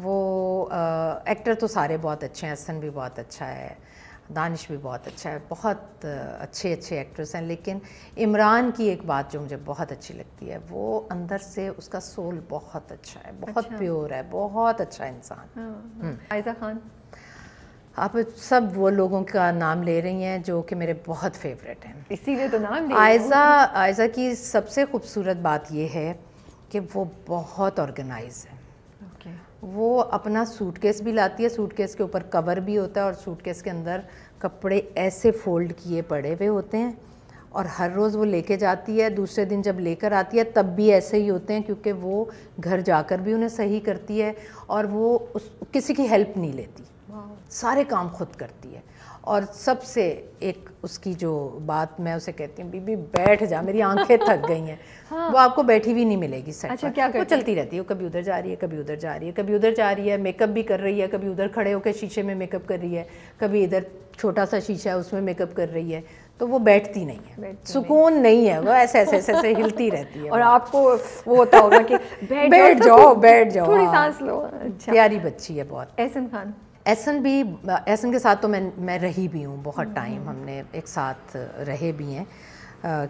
वो आ, एक्टर तो सारे बहुत अच्छे हैं हसन भी बहुत अच्छा है दानिश भी बहुत अच्छा है बहुत अच्छे अच्छे एक्टर्स हैं लेकिन इमरान की एक बात जो मुझे बहुत अच्छी लगती है वो अंदर से उसका सोल बहुत अच्छा है बहुत अच्छा। प्योर है बहुत अच्छा इंसान आयजा हाँ। हम्म। खान आप सब वो लोगों का नाम ले रही हैं जो कि मेरे बहुत फेवरेट हैं इसीलिए तो नाम आयजा आयजा की सबसे खूबसूरत बात यह है कि वो बहुत ऑर्गेनाइज है वो अपना सूटकेस भी लाती है सूटकेस के ऊपर कवर भी होता है और सूटकेस के अंदर कपड़े ऐसे फोल्ड किए पड़े हुए होते हैं और हर रोज़ वो लेके जाती है दूसरे दिन जब लेकर आती है तब भी ऐसे ही होते हैं क्योंकि वो घर जाकर भी उन्हें सही करती है और वो उस किसी की हेल्प नहीं लेती सारे काम खुद करती है और सबसे एक उसकी जो बात मैं उसे कहती हूँ बीबी बैठ जा मेरी आंखें थक गई हैं *laughs* हाँ। वो आपको बैठी भी नहीं मिलेगी सर अच्छा, क्या वो चलती रहती है कभी उधर जा रही है कभी उधर जा रही है कभी उधर जा रही है मेकअप भी कर रही है कभी उधर खड़े होकर शीशे में मेकअप कर रही है कभी इधर छोटा सा शीशा है उसमें मेकअप कर रही है तो वो बैठती नहीं है बैठती सुकून नहीं।, नहीं है वो ऐसे ऐसे ऐसे ऐसे हिलती रहती है और आपको वो होता होगा कि *laughs* बैठ जाओ बैठ जाओ थोड़ी हाँ। सांस लो अच्छा प्यारी बच्ची है बहुत एहसन खान एसन भी एसन के साथ तो मैं मैं रही भी हूँ बहुत टाइम हम्म, हम्म। हमने एक साथ रहे भी हैं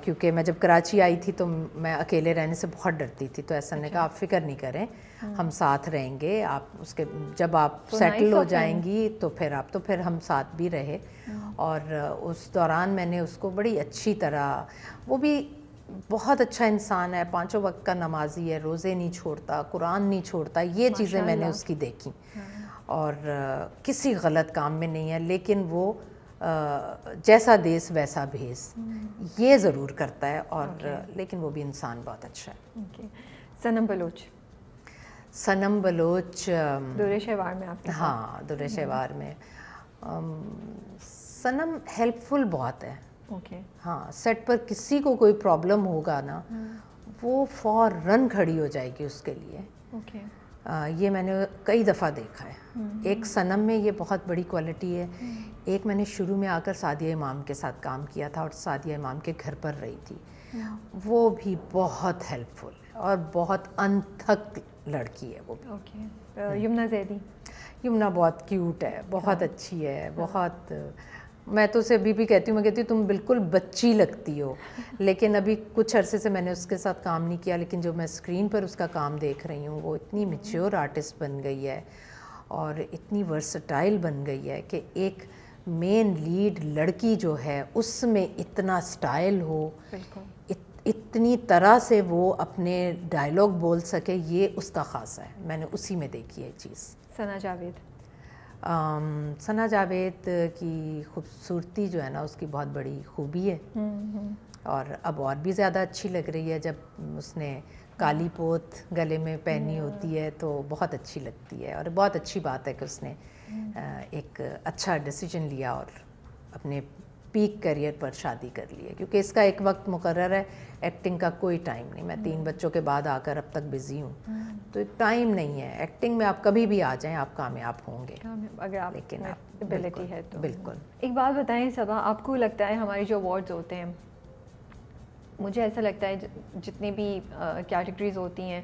क्योंकि मैं जब कराची आई थी तो मैं अकेले रहने से बहुत डरती थी तो ऐसा ने अच्छा। कहा आप फिक्र नहीं करें हम्म। हम साथ रहेंगे आप उसके जब आप तो सेटल हो जाएंगी तो फिर आप तो फिर हम साथ भी रहे और उस दौरान मैंने उसको बड़ी अच्छी तरह वो भी बहुत अच्छा इंसान है पांचों वक्त का नमाजी है रोज़े नहीं छोड़ता कुरान नहीं छोड़ता ये चीज़ें मैंने उसकी देखी और किसी गलत काम में नहीं है लेकिन वो जैसा देश वैसा भेस हम्म। ये ज़रूर करता है और okay. लेकिन वो भी इंसान बहुत अच्छा है सनम बलोच सनम बलोच दुरे शहवार में आप हाँ दुरे हम्म। शहवार में सनम हेल्पफुल बहुत है ओके okay. हाँ सेट पर किसी को कोई प्रॉब्लम होगा ना हम्म। वो फॉर रन खड़ी हो जाएगी उसके लिए ओके okay. ये मैंने कई दफ़ा देखा है हम्म। एक सनम में ये बहुत बड़ी क्वालिटी है हम्म। एक मैंने शुरू में आकर सादिया इमाम के साथ काम किया था और सादिया इमाम के घर पर रही थी हम्म। वो भी बहुत हेल्पफुल और बहुत अनथक लड़की है वो भी ओके यमुना जैदी यमुना बहुत क्यूट है बहुत हाँ। अच्छी है हाँ। बहुत मैं तो उसे अभी भी कहती हूँ मैं कहती हूँ तुम बिल्कुल बच्ची लगती हो *laughs* लेकिन अभी कुछ अरसे से मैंने उसके साथ काम नहीं किया लेकिन जो मैं स्क्रीन पर उसका काम देख रही हूँ वो इतनी मेच्योर हम्म। आर्टिस्ट बन गई है और इतनी वर्सटाइल बन गई है कि एक मेन लीड लड़की जो है उसमें इतना स्टाइल हो इत, इतनी तरह से वो अपने डायलॉग बोल सके ये उसका ख़ासा है मैंने उसी में देखी है चीज़ सना जावेद सना जावेद की खूबसूरती जो है ना उसकी बहुत बड़ी खूबी है और अब और भी ज़्यादा अच्छी लग रही है जब उसने काली पोत गले में पहनी हम्म। होती है तो बहुत अच्छी लगती है और बहुत अच्छी बात है कि उसने हम्म। एक अच्छा डिसीजन लिया और अपने पीक करियर पर शादी कर ली है क्योंकि इसका एक वक्त मुकर है एक्टिंग का कोई टाइम नहीं मैं तीन hmm. बच्चों के बाद आकर अब तक बिजी हूँ hmm. तो टाइम नहीं है एक्टिंग में आप कभी भी आ जाएं आप कामयाब होंगे हाँ, अगर आप लेकिन एबिलिटी है तो बिल्कुल एक बात बताएं सभा आपको लगता है हमारे जो अवार्ड्स होते हैं मुझे ऐसा लगता है जितने भी कैटेगरीज होती हैं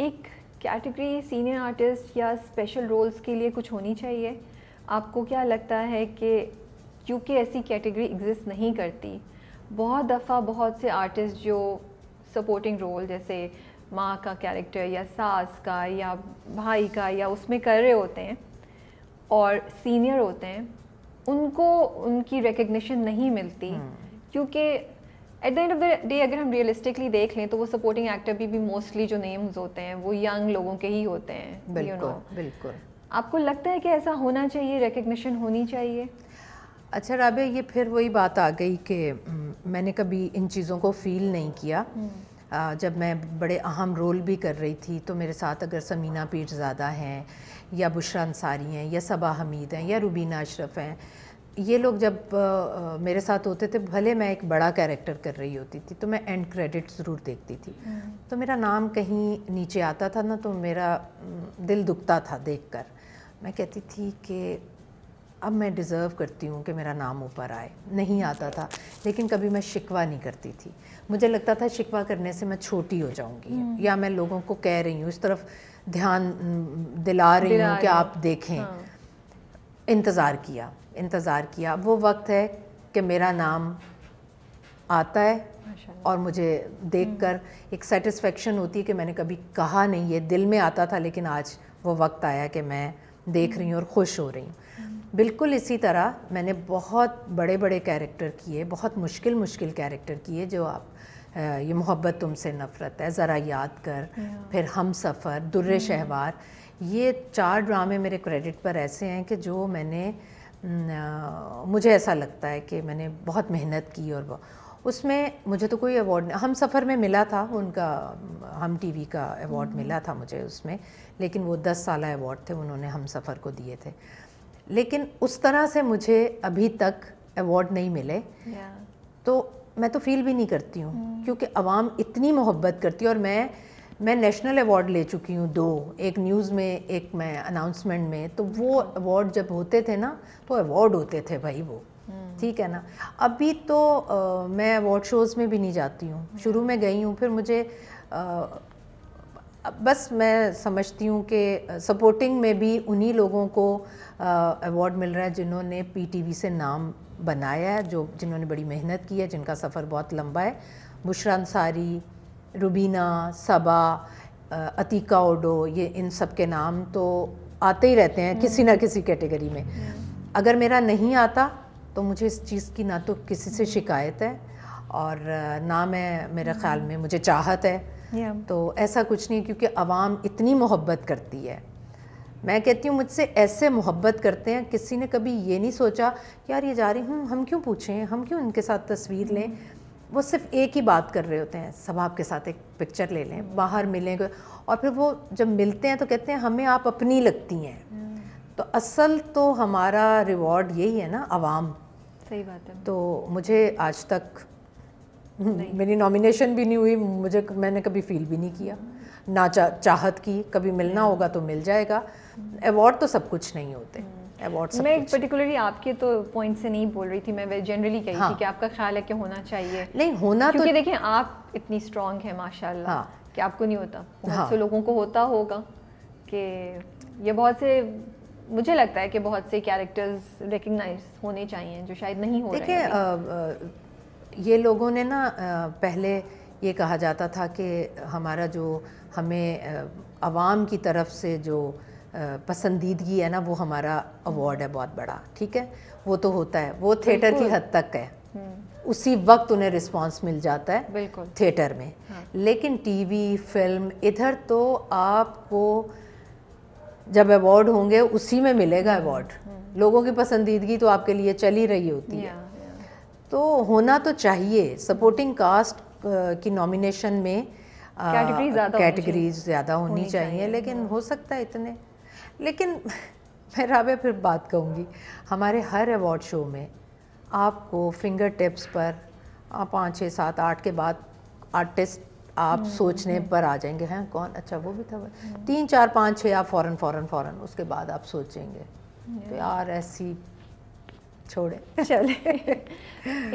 एक कैटेगरी सीनियर आर्टिस्ट या स्पेशल रोल्स के लिए कुछ होनी चाहिए आपको क्या लगता है कि क्योंकि ऐसी कैटेगरी एग्जिस्ट नहीं करती बहुत दफ़ा बहुत से आर्टिस्ट जो सपोर्टिंग रोल जैसे माँ का कैरेक्टर या सास का या भाई का या उसमें कर रहे होते हैं और सीनियर होते हैं उनको उनकी रिकग्निशन नहीं मिलती hmm. क्योंकि at the end of the day अगर हम रियलिस्टिकली देख लें तो वो सपोर्टिंग एक्टर भी, भी मोस्टली जो नेम्स होते हैं वो यंग लोगों के ही होते हैं बिल्कुल you know. बिल्कुल आपको लगता है कि ऐसा होना चाहिए रिकग्निशन होनी चाहिए अच्छा राबे ये फिर वही बात आ गई कि मैंने कभी इन चीज़ों को फील नहीं किया हम्म। जब मैं बड़े अहम रोल भी कर रही थी तो मेरे साथ अगर समीना पीरजादा हैं या बुशरा अंसारी हैं या सबा हमीद हैं या रुबीना अशरफ हैं ये लोग जब आ, मेरे साथ होते थे भले मैं एक बड़ा कैरेक्टर कर रही होती थी तो मैं एंड क्रेडिट ज़रूर देखती थी हम्म। तो मेरा नाम कहीं नीचे आता था ना तो मेरा दिल दुखता था देख मैं कहती थी कि अब मैं डिज़र्व करती हूँ कि मेरा नाम ऊपर आए नहीं आता था लेकिन कभी मैं शिकवा नहीं करती थी मुझे लगता था शिकवा करने से मैं छोटी हो जाऊँगी हम्म। या मैं लोगों को कह रही हूँ इस तरफ ध्यान दिला रही हूँ कि आप देखें हाँ। इंतज़ार किया इंतज़ार किया वो वक्त है कि मेरा नाम आता है और मुझे देखकर हम्म। एक सेटिस्फेक्शन होती है कि मैंने कभी कहा नहीं ये दिल में आता था लेकिन आज वो वक्त आया कि मैं देख हम्म। रही हूँ और खुश हो रही हूँ बिल्कुल इसी तरह मैंने बहुत बड़े बड़े कैरेक्टर किए बहुत मुश्किल मुश्किल कैरेक्टर किए जो आप ये मोहब्बत तुमसे नफ़रत है ज़रा याद कर फिर हम सफ़र दुर्र mm. शहवार ये चार ड्रामे मेरे क्रेडिट पर ऐसे हैं कि जो मैंने मुझे ऐसा लगता है कि मैंने बहुत मेहनत की और उसमें मुझे तो कोई अवार्ड नहीं हम सफ़र में मिला था उनका हम टीवी का अवार्ड mm. मिला था मुझे उसमें लेकिन वो दस साल अवार्ड थे उन्होंने हम सफ़र को दिए थे लेकिन उस तरह से मुझे अभी तक अवार्ड नहीं मिले तो मैं तो फील भी नहीं करती हूँ hmm. क्योंकि आवाम इतनी मोहब्बत करती है और मैं मैं नेशनल अवार्ड ले चुकी हूँ दो एक न्यूज़ में एक मैं अनाउंसमेंट में तो वो अवार्ड जब होते थे ना तो अवार्ड होते थे भाई वो hmm. ठीक है ना अभी तो आ, मैं अवार्ड शोज़ में भी नहीं जाती हूँ hmm. शुरू में गई हूँ फिर मुझे आ, बस मैं समझती हूँ कि सपोर्टिंग में भी उन्हीं लोगों को अवार्ड मिल रहा है जिन्होंने पीटीवी से नाम बनाया है जो जिन्होंने बड़ी मेहनत की है जिनका सफ़र बहुत लंबा है बुशरा अंसारी रुबीना सबा अतीका ओडो ये इन सब के नाम तो आते ही रहते हैं किसी हम्म। ना किसी कैटेगरी में हम्म। अगर मेरा नहीं आता तो मुझे इस चीज़ की ना तो किसी से शिकायत है और ना मैं मेरे हम्म। ख्याल में मुझे चाहत है तो ऐसा कुछ नहीं क्योंकि आवाम इतनी मोहब्बत करती है मैं कहती हूँ मुझसे ऐसे मोहब्बत करते हैं किसी ने कभी ये नहीं सोचा कि यार ये जा रही हूँ हम क्यों पूछें हम क्यों इनके साथ तस्वीर लें mm-hmm. वो सिर्फ एक ही बात कर रहे होते हैं सब आपके साथ एक पिक्चर ले लें बाहर मिलें और फिर वो जब मिलते हैं तो कहते हैं हमें आप अपनी लगती हैं mm. तो असल तो हमारा रिवॉर्ड यही है ना आवाम सही बात है तो मुझे आज तक *laughs* मेरी नॉमिनेशन भी नहीं हुई मुझे मैंने कभी फील भी नहीं किया ना चा, चाहत की कभी मिलना होगा तो मिल जाएगा अवार्ड तो सब कुछ नहीं होते हम्म। मैं पर्टिकुलरली आपके तो पॉइंट से नहीं बोल रही थी मैं जनरली कही हाँ. थी कि आपका ख्याल है कि होना चाहिए नहीं होना तो क्योंकि तो... देखें आप इतनी स्ट्रांग है माशाल्लाह हाँ. कि आपको नहीं होता बहुत हाँ. से लोगों को होता होगा कि ये बहुत से मुझे लगता है कि बहुत से कैरेक्टर्स रिकग्नाइज होने चाहिए जो शायद नहीं हो रहे ये लोगों ने ना पहले ये कहा जाता था कि हमारा जो हमें आवाम की तरफ से जो पसंदीदगी है ना वो हमारा अवार्ड है बहुत बड़ा ठीक है वो तो होता है वो थिएटर की हद तक है हम्म। उसी वक्त उन्हें रिस्पांस मिल जाता है थिएटर में हाँ। लेकिन टीवी फिल्म इधर तो आपको जब अवार्ड होंगे उसी में मिलेगा अवार्ड हम्म। हम्म। लोगों की पसंदीदगी तो आपके लिए चल ही रही होती है तो होना तो चाहिए सपोर्टिंग कास्ट की नॉमिनेशन में ज़्यादा कैटेगरीज ज़्यादा होनी, होनी चाहिए, चाहिए लेकिन हाँ। हो सकता है इतने लेकिन *laughs* मैं राबे फिर बात कहूँगी हमारे हर अवार्ड शो में आपको फिंगर टिप्स पर पाँच छः सात आठ के बाद आर्टिस्ट आप हम्म, सोचने हम्म। पर आ जाएंगे हैं कौन अच्छा वो भी था हम्म। तीन चार पाँच छः आप फ़ौरन फ़ौरन फ़ौरन उसके बाद आप सोचेंगे तो यार ऐसी छोड़े चले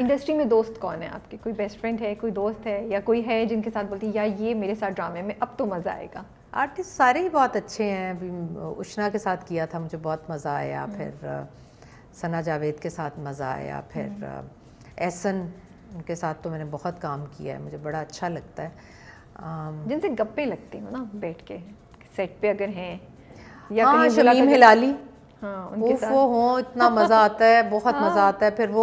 इंडस्ट्री में दोस्त कौन है आपके कोई बेस्ट फ्रेंड है कोई दोस्त है या कोई है जिनके साथ बोलती या ये मेरे साथ ड्रामे में अब तो मज़ा आएगा आर्टिस्ट सारे ही बहुत अच्छे हैं अभी उष्णा के साथ किया था मुझे बहुत मज़ा आया हम्म। फिर सना जावेद के साथ मज़ा आया फिर हम्म। एहसन उनके साथ तो मैंने बहुत काम किया है मुझे बड़ा अच्छा लगता है जिनसे गप्पे लगती हूँ ना बैठ के सेट पे अगर हैं या हाँ, शमीम हिलाली हाँ, वो हो इतना मज़ा आता है बहुत हाँ। मज़ा आता है फिर वो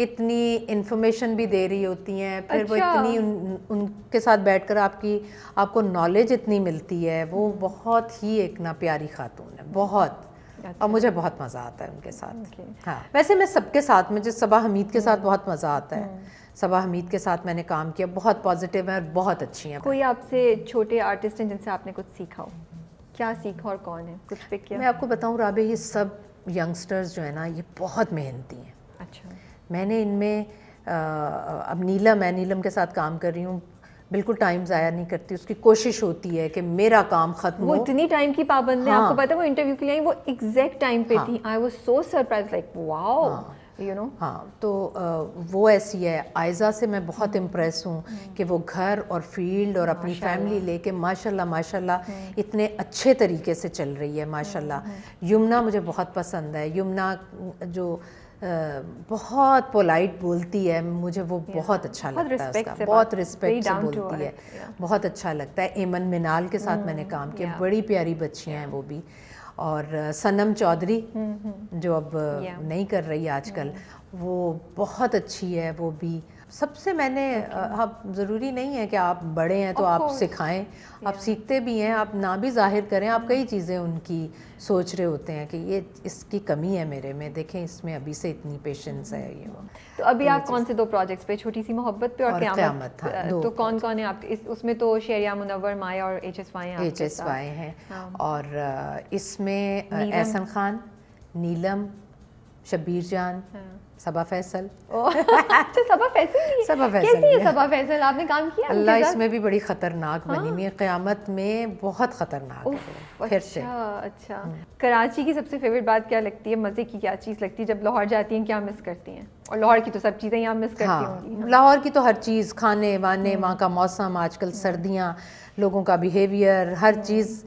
इतनी इन्फॉर्मेशन भी दे रही होती हैं फिर अच्छा। वो इतनी उन, उनके साथ बैठकर आपकी आपको नॉलेज इतनी मिलती है वो हम्म। बहुत ही एक ना प्यारी खातून है बहुत अच्छा। और मुझे बहुत मज़ा आता है उनके साथ हाँ वैसे मैं सबके साथ मुझे सबा हमीद के साथ हम्म। बहुत मज़ा आता है हम्म। सबा हमीद के साथ मैंने काम किया बहुत पॉजिटिव है और बहुत अच्छी हैं कोई आपसे छोटे आर्टिस्ट हैं जिनसे आपने कुछ सीखा हो क्या सीखा और कौन है कुछ पे क्या मैं आपको बताऊँ राबे ये सब यंगस्टर्स जो है ना ये बहुत मेहनती हैं अच्छा मैंने इनमें अब नीलम मैं नीलम के साथ काम कर रही हूँ बिल्कुल टाइम ज़ाया नहीं करती उसकी कोशिश होती है कि मेरा काम खत्म वो इतनी टाइम की पाबंदी हाँ, आपको पता है वो इंटरव्यू के लिए वो एग्जैक्ट टाइम पे हाँ, थी आई वो so surprise like wow you know हाँ तो वो ऐसी है आयजा से मैं बहुत इम्प्रेस हम्म। हूँ हम्म। कि वो घर और फील्ड और अपनी फैमिली लेके माशाल्लाह माशाल्लाह हम्म। इतने अच्छे तरीके से चल रही है माशाल्लाह यमुना मुझे बहुत पसंद है यमुना जो बहुत पोलाइट बोलती है मुझे वो अच्छा बहुत अच्छा लगता है उसका बहुत रिस्पेक्ट से बोलती है बहुत अच्छा लगता है एमन मिनाल के साथ मैंने काम किया बड़ी प्यारी बच्चियाँ हैं वो भी और सनम चौधरी हम्म, हम्म। जो अब नहीं कर रही आजकल mm. वो बहुत अच्छी है वो भी सबसे मैंने आप ज़रूरी नहीं है कि आप बड़े हैं तो आप सिखाएं आप सीखते भी हैं आप ना भी जाहिर करें आप कई चीज़ें उनकी सोच रहे होते हैं कि ये इसकी कमी है मेरे में देखें इसमें अभी से इतनी पेशेंस है ये वो तो अभी तो आप कौन से दो प्रोजेक्ट्स पे छोटी सी मोहब्बत पे और था हाँ, तो कौन कौन है आप उसमें तो शेरिया मुनवर माया और H S Y H S Y हैं हाँ। और इसमें एहसन खान नीलम शबीर जान हाँ। सबा फैसल *laughs* तो सबा फैसल सबा फैसल कैसी है सबा फैसल आपने काम किया अल्लाह इसमें भी बड़ी ख़तरनाक हाँ? बनी हुई क़्यामत में बहुत ख़तरनाक है फिर अच्छा, से अच्छा, अच्छा। हम्म। कराची की सबसे फेवरेट बात क्या लगती है मज़े की क्या चीज़ लगती है जब लाहौर जाती हैं क्या मिस करती हैं और लाहौर की तो सब चीज़ें यहाँ मिस करती हाँ। होंगी हाँ। लाहौर की तो हर चीज़ खाने वाने हम्म। वहाँ का मौसम आजकल हम्म। सर्दियाँ लोगों का बिहेवियर हर चीज़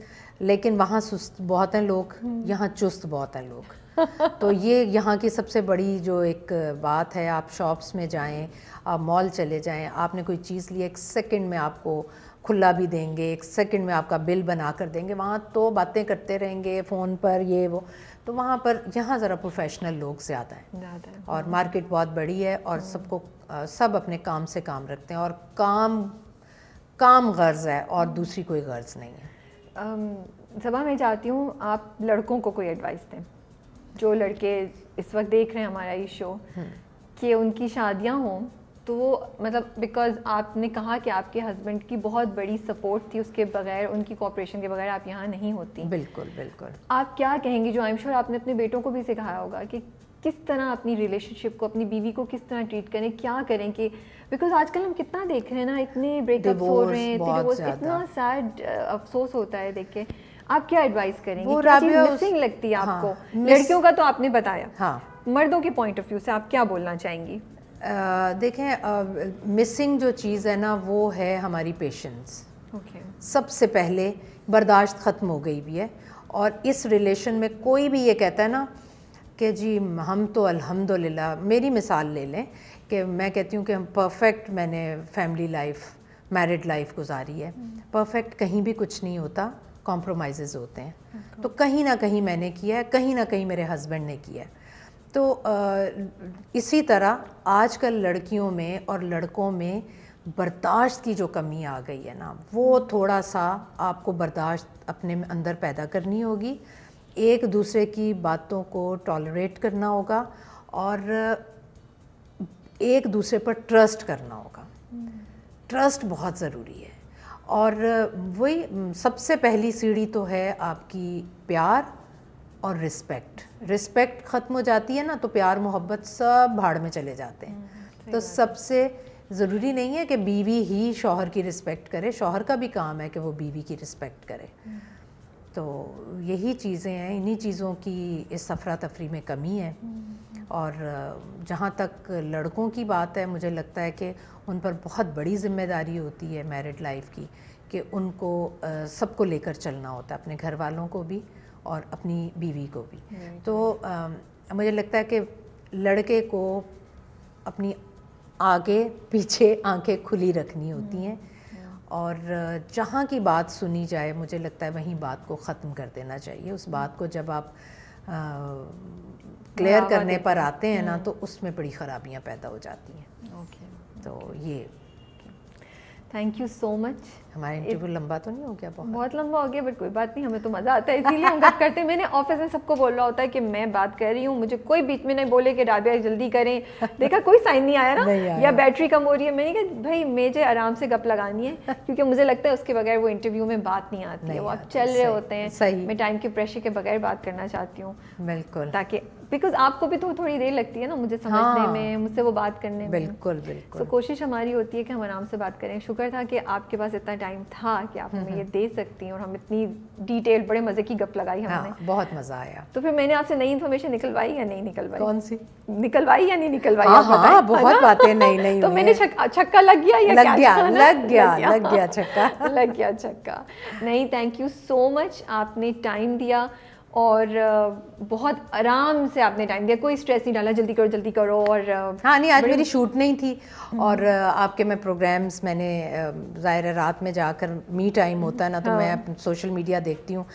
लेकिन वहाँ सुस्त बहुत हैं लोग यहाँ चुस्त बहुत हैं लोग तो ये यहाँ की सबसे बड़ी जो एक बात है आप शॉप्स में जाएं आप मॉल चले जाएं आपने कोई चीज़ ली एक सेकंड में आपको खुला भी देंगे एक सेकंड में आपका बिल बना कर देंगे वहाँ तो बातें करते रहेंगे फ़ोन पर ये वो तो वहाँ पर यहाँ ज़रा प्रोफेशनल लोग ज़्यादा हैं और मार्केट बहुत बड़ी है और हाँ। सबको सब अपने काम से काम रखते हैं और काम काम गर्ज है और हाँ। दूसरी कोई गर्ज नहीं है सभा मैं चाहती हूँ आप लड़कों को कोई एडवाइस दें जो लड़के इस वक्त देख रहे हैं हमारा ये शो हम्म। कि उनकी शादियाँ हों तो वो मतलब बिकॉज आपने कहा कि आपके हस्बैंड की बहुत बड़ी सपोर्ट थी उसके बगैर उनकी कॉपरेशन के बगैर आप यहाँ नहीं होती बिल्कुल बिल्कुल आप क्या कहेंगी जो आई एम श्योर आपने अपने बेटों को भी सिखाया होगा कि किस तरह अपनी रिलेशनशिप को अपनी बीवी को किस तरह ट्रीट करें क्या करें कि बिकॉज आजकल हम कितना देख रहे हैं ना इतने ब्रेकअप हो रहे हैं इतना सैड अफसोस होता है देख के आप क्या एडवाइस करेंगे वो उस... लगती है हाँ, आपको मिस... लड़कियों का तो आपने बताया हाँ मर्दों के पॉइंट ऑफ व्यू से आप क्या बोलना चाहेंगी आ, देखें मिसिंग जो चीज़ है ना वो है हमारी पेशेंस ओके सबसे पहले बर्दाश्त ख़त्म हो गई भी है और इस रिलेशन में कोई भी ये कहता है ना कि जी हम तो अल्हम्दुलिल्लाह मेरी मिसाल ले लें कि मैं कहती हूँ कि हम परफेक्ट मैंने फैमिली लाइफ मैरिड लाइफ गुजारी है परफेक्ट हम्म। कहीं भी कुछ नहीं होता कॉम्प्रोमाइज़ होते हैं तो कहीं ना कहीं मैंने किया है कहीं ना कहीं मेरे हस्बैंड ने किया है तो इसी तरह आजकल लड़कियों में और लड़कों में बर्दाश्त की जो कमी आ गई है ना वो hmm. थोड़ा सा आपको बर्दाश्त अपने में अंदर पैदा करनी होगी एक दूसरे की बातों को टॉलरेट करना होगा और एक दूसरे पर ट्रस्ट करना होगा ट्रस्ट hmm. बहुत ज़रूरी है और वही सबसे पहली सीढ़ी तो है आपकी प्यार और रिस्पेक्ट रिस्पेक्ट ख़त्म हो जाती है ना तो प्यार मोहब्बत सब भाड़ में चले जाते हैं हम्म, तो सबसे ज़रूरी नहीं है कि बीवी ही शोहर की रिस्पेक्ट करे शोहर का भी काम है कि वो बीवी की रिस्पेक्ट करे हम्म। तो यही चीज़ें हैं इन्हीं चीज़ों की इस सफरा तफरी में कमी है हम्म, और जहाँ तक लड़कों की बात है मुझे लगता है कि उन पर बहुत बड़ी जिम्मेदारी होती है मैरिड लाइफ की कि उनको सबको लेकर चलना होता है अपने घर वालों को भी और अपनी बीवी को भी तो आ, मुझे लगता है कि लड़के को अपनी आगे पीछे आंखें खुली रखनी होती hmm. हैं और जहाँ की बात सुनी जाए मुझे लगता है वहीं बात को ख़त्म कर देना चाहिए उस hmm. बात को जब आप क्लियर करने पर आते हैं ना hmm. तो उसमें बड़ी ख़राबियाँ पैदा हो जाती हैं ओके तो ये थैंक यू सो मच हमारा इंटरव्यू लंबा तो नहीं हो गया बहुत बहुत लंबा हो गया बट कोई बात नहीं हमें तो मज़ा आता है इसीलिए हम बात करते हैं मैंने ऑफिस में सबको बोल रहा होता है कि मैं बात कर रही हूँ मुझे कोई बीच में नहीं बोले कि डाबिया जल्दी करें देखा कोई साइन नहीं आया ना नहीं आया। या बैटरी कम हो रही है मैंने कहा भाई मुझे आराम से गप लगानी है *laughs* क्योंकि मुझे लगता है उसके बगैर वो इंटरव्यू में बात नहीं आती है वो आप चल रहे होते हैं मैं टाइम के प्रेशर के बगैर बात करना चाहती हूँ बिल्कुल ताकि बिकॉज आपको भी तो थोड़ी देर लगती है ना मुझे समझने हाँ, में मुझसे वो बात करने बिल्कुल में। बिल्कुल बिल्कुल so, कोशिश हमारी होती है कि हम आराम से बात करें शुक्र था कि आपके पास इतना टाइम था कि आप हमें हम्म, ये हम्म। दे सकती हैं और हम इतनी डिटेल बड़े मज़े की गप लगाई हमने हाँ, बहुत मज़ा आया तो फिर मैंने आपसे नई इन्फॉर्मेशन निकलवाई या नहीं निकलवाई कौन सी निकलवाई या नहीं निकलवाई हाँ, हाँ बहुत बातें नहीं नहीं *laughs* तो मैंने छक्का लग गया या लग गया लग गया लग गया छक्का *laughs* लग गया छक्का नहीं थैंक यू सो मच आपने टाइम दिया और बहुत आराम से आपने टाइम दिया कोई स्ट्रेस नहीं डाला जल्दी करो जल्दी करो और हाँ नहीं आज मेरी शूट नहीं थी हम्म। और आपके मैं प्रोग्राम्स मैंने ज़ाहिर है रात में जाकर मी टाइम हम्म। होता है ना तो हाँ। मैं सोशल मीडिया देखती हूँ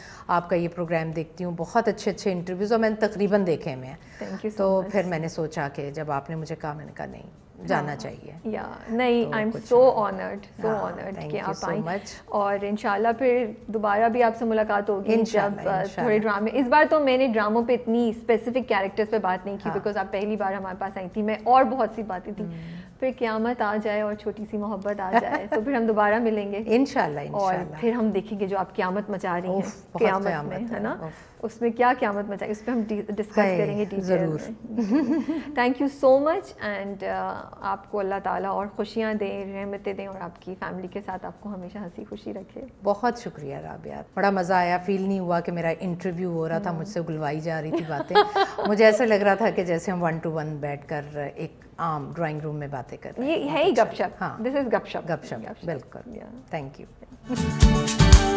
आपका ये प्रोग्राम देखती हूँ बहुत अच्छे अच्छे इंटरव्यूज़ और मैंने तकरीबन देखे हैं मैं यू तो फिर मैंने सोचा कि जब आपने मुझे कहा मैंने कहा नहीं जाना हाँ। चाहिए या नहीं I am so honoured so honoured कि आप आए और इनशाला फिर दोबारा भी आपसे मुलाकात होगी जब थोड़े ड्रामे इस बार तो मैंने ड्रामों पे इतनी स्पेसिफिक कैरेक्टर्स पे बात नहीं की बिकॉज हाँ। आप पहली बार हमारे पास आई थी मैं और बहुत सी बातें थी हम्म। फिर क्यामत आ जाए और छोटी सी मोहब्बत आ जाए तो फिर हम दोबारा मिलेंगे *laughs* इनशाला और फिर हम देखेंगे जो आप क्यामत मचा रही हैं क्यामत में है ना उसमें क्या क्यामत मचाई उस पर हम डिस्कस हाँ, करेंगे ज़रूर thank you so much and आपको अल्लाह ताला और खुशियाँ दें रहमतें दें और आपकी फैमिली के साथ आपको हमेशा हंसी खुशी रखे बहुत शुक्रिया राबिया बड़ा मज़ा आया फील नहीं हुआ कि मेरा इंटरव्यू हो रहा था hmm. मुझसे गुलवाई जा रही थी बातें *laughs* मुझे ऐसा लग रहा था कि जैसे हम वन टू वन बैठ कर एक आम ड्राइंग रूम में बातें कर ये है ही गपशप हाँ दिस इज़ गपशप गपशप बिल्कुल थैंक यू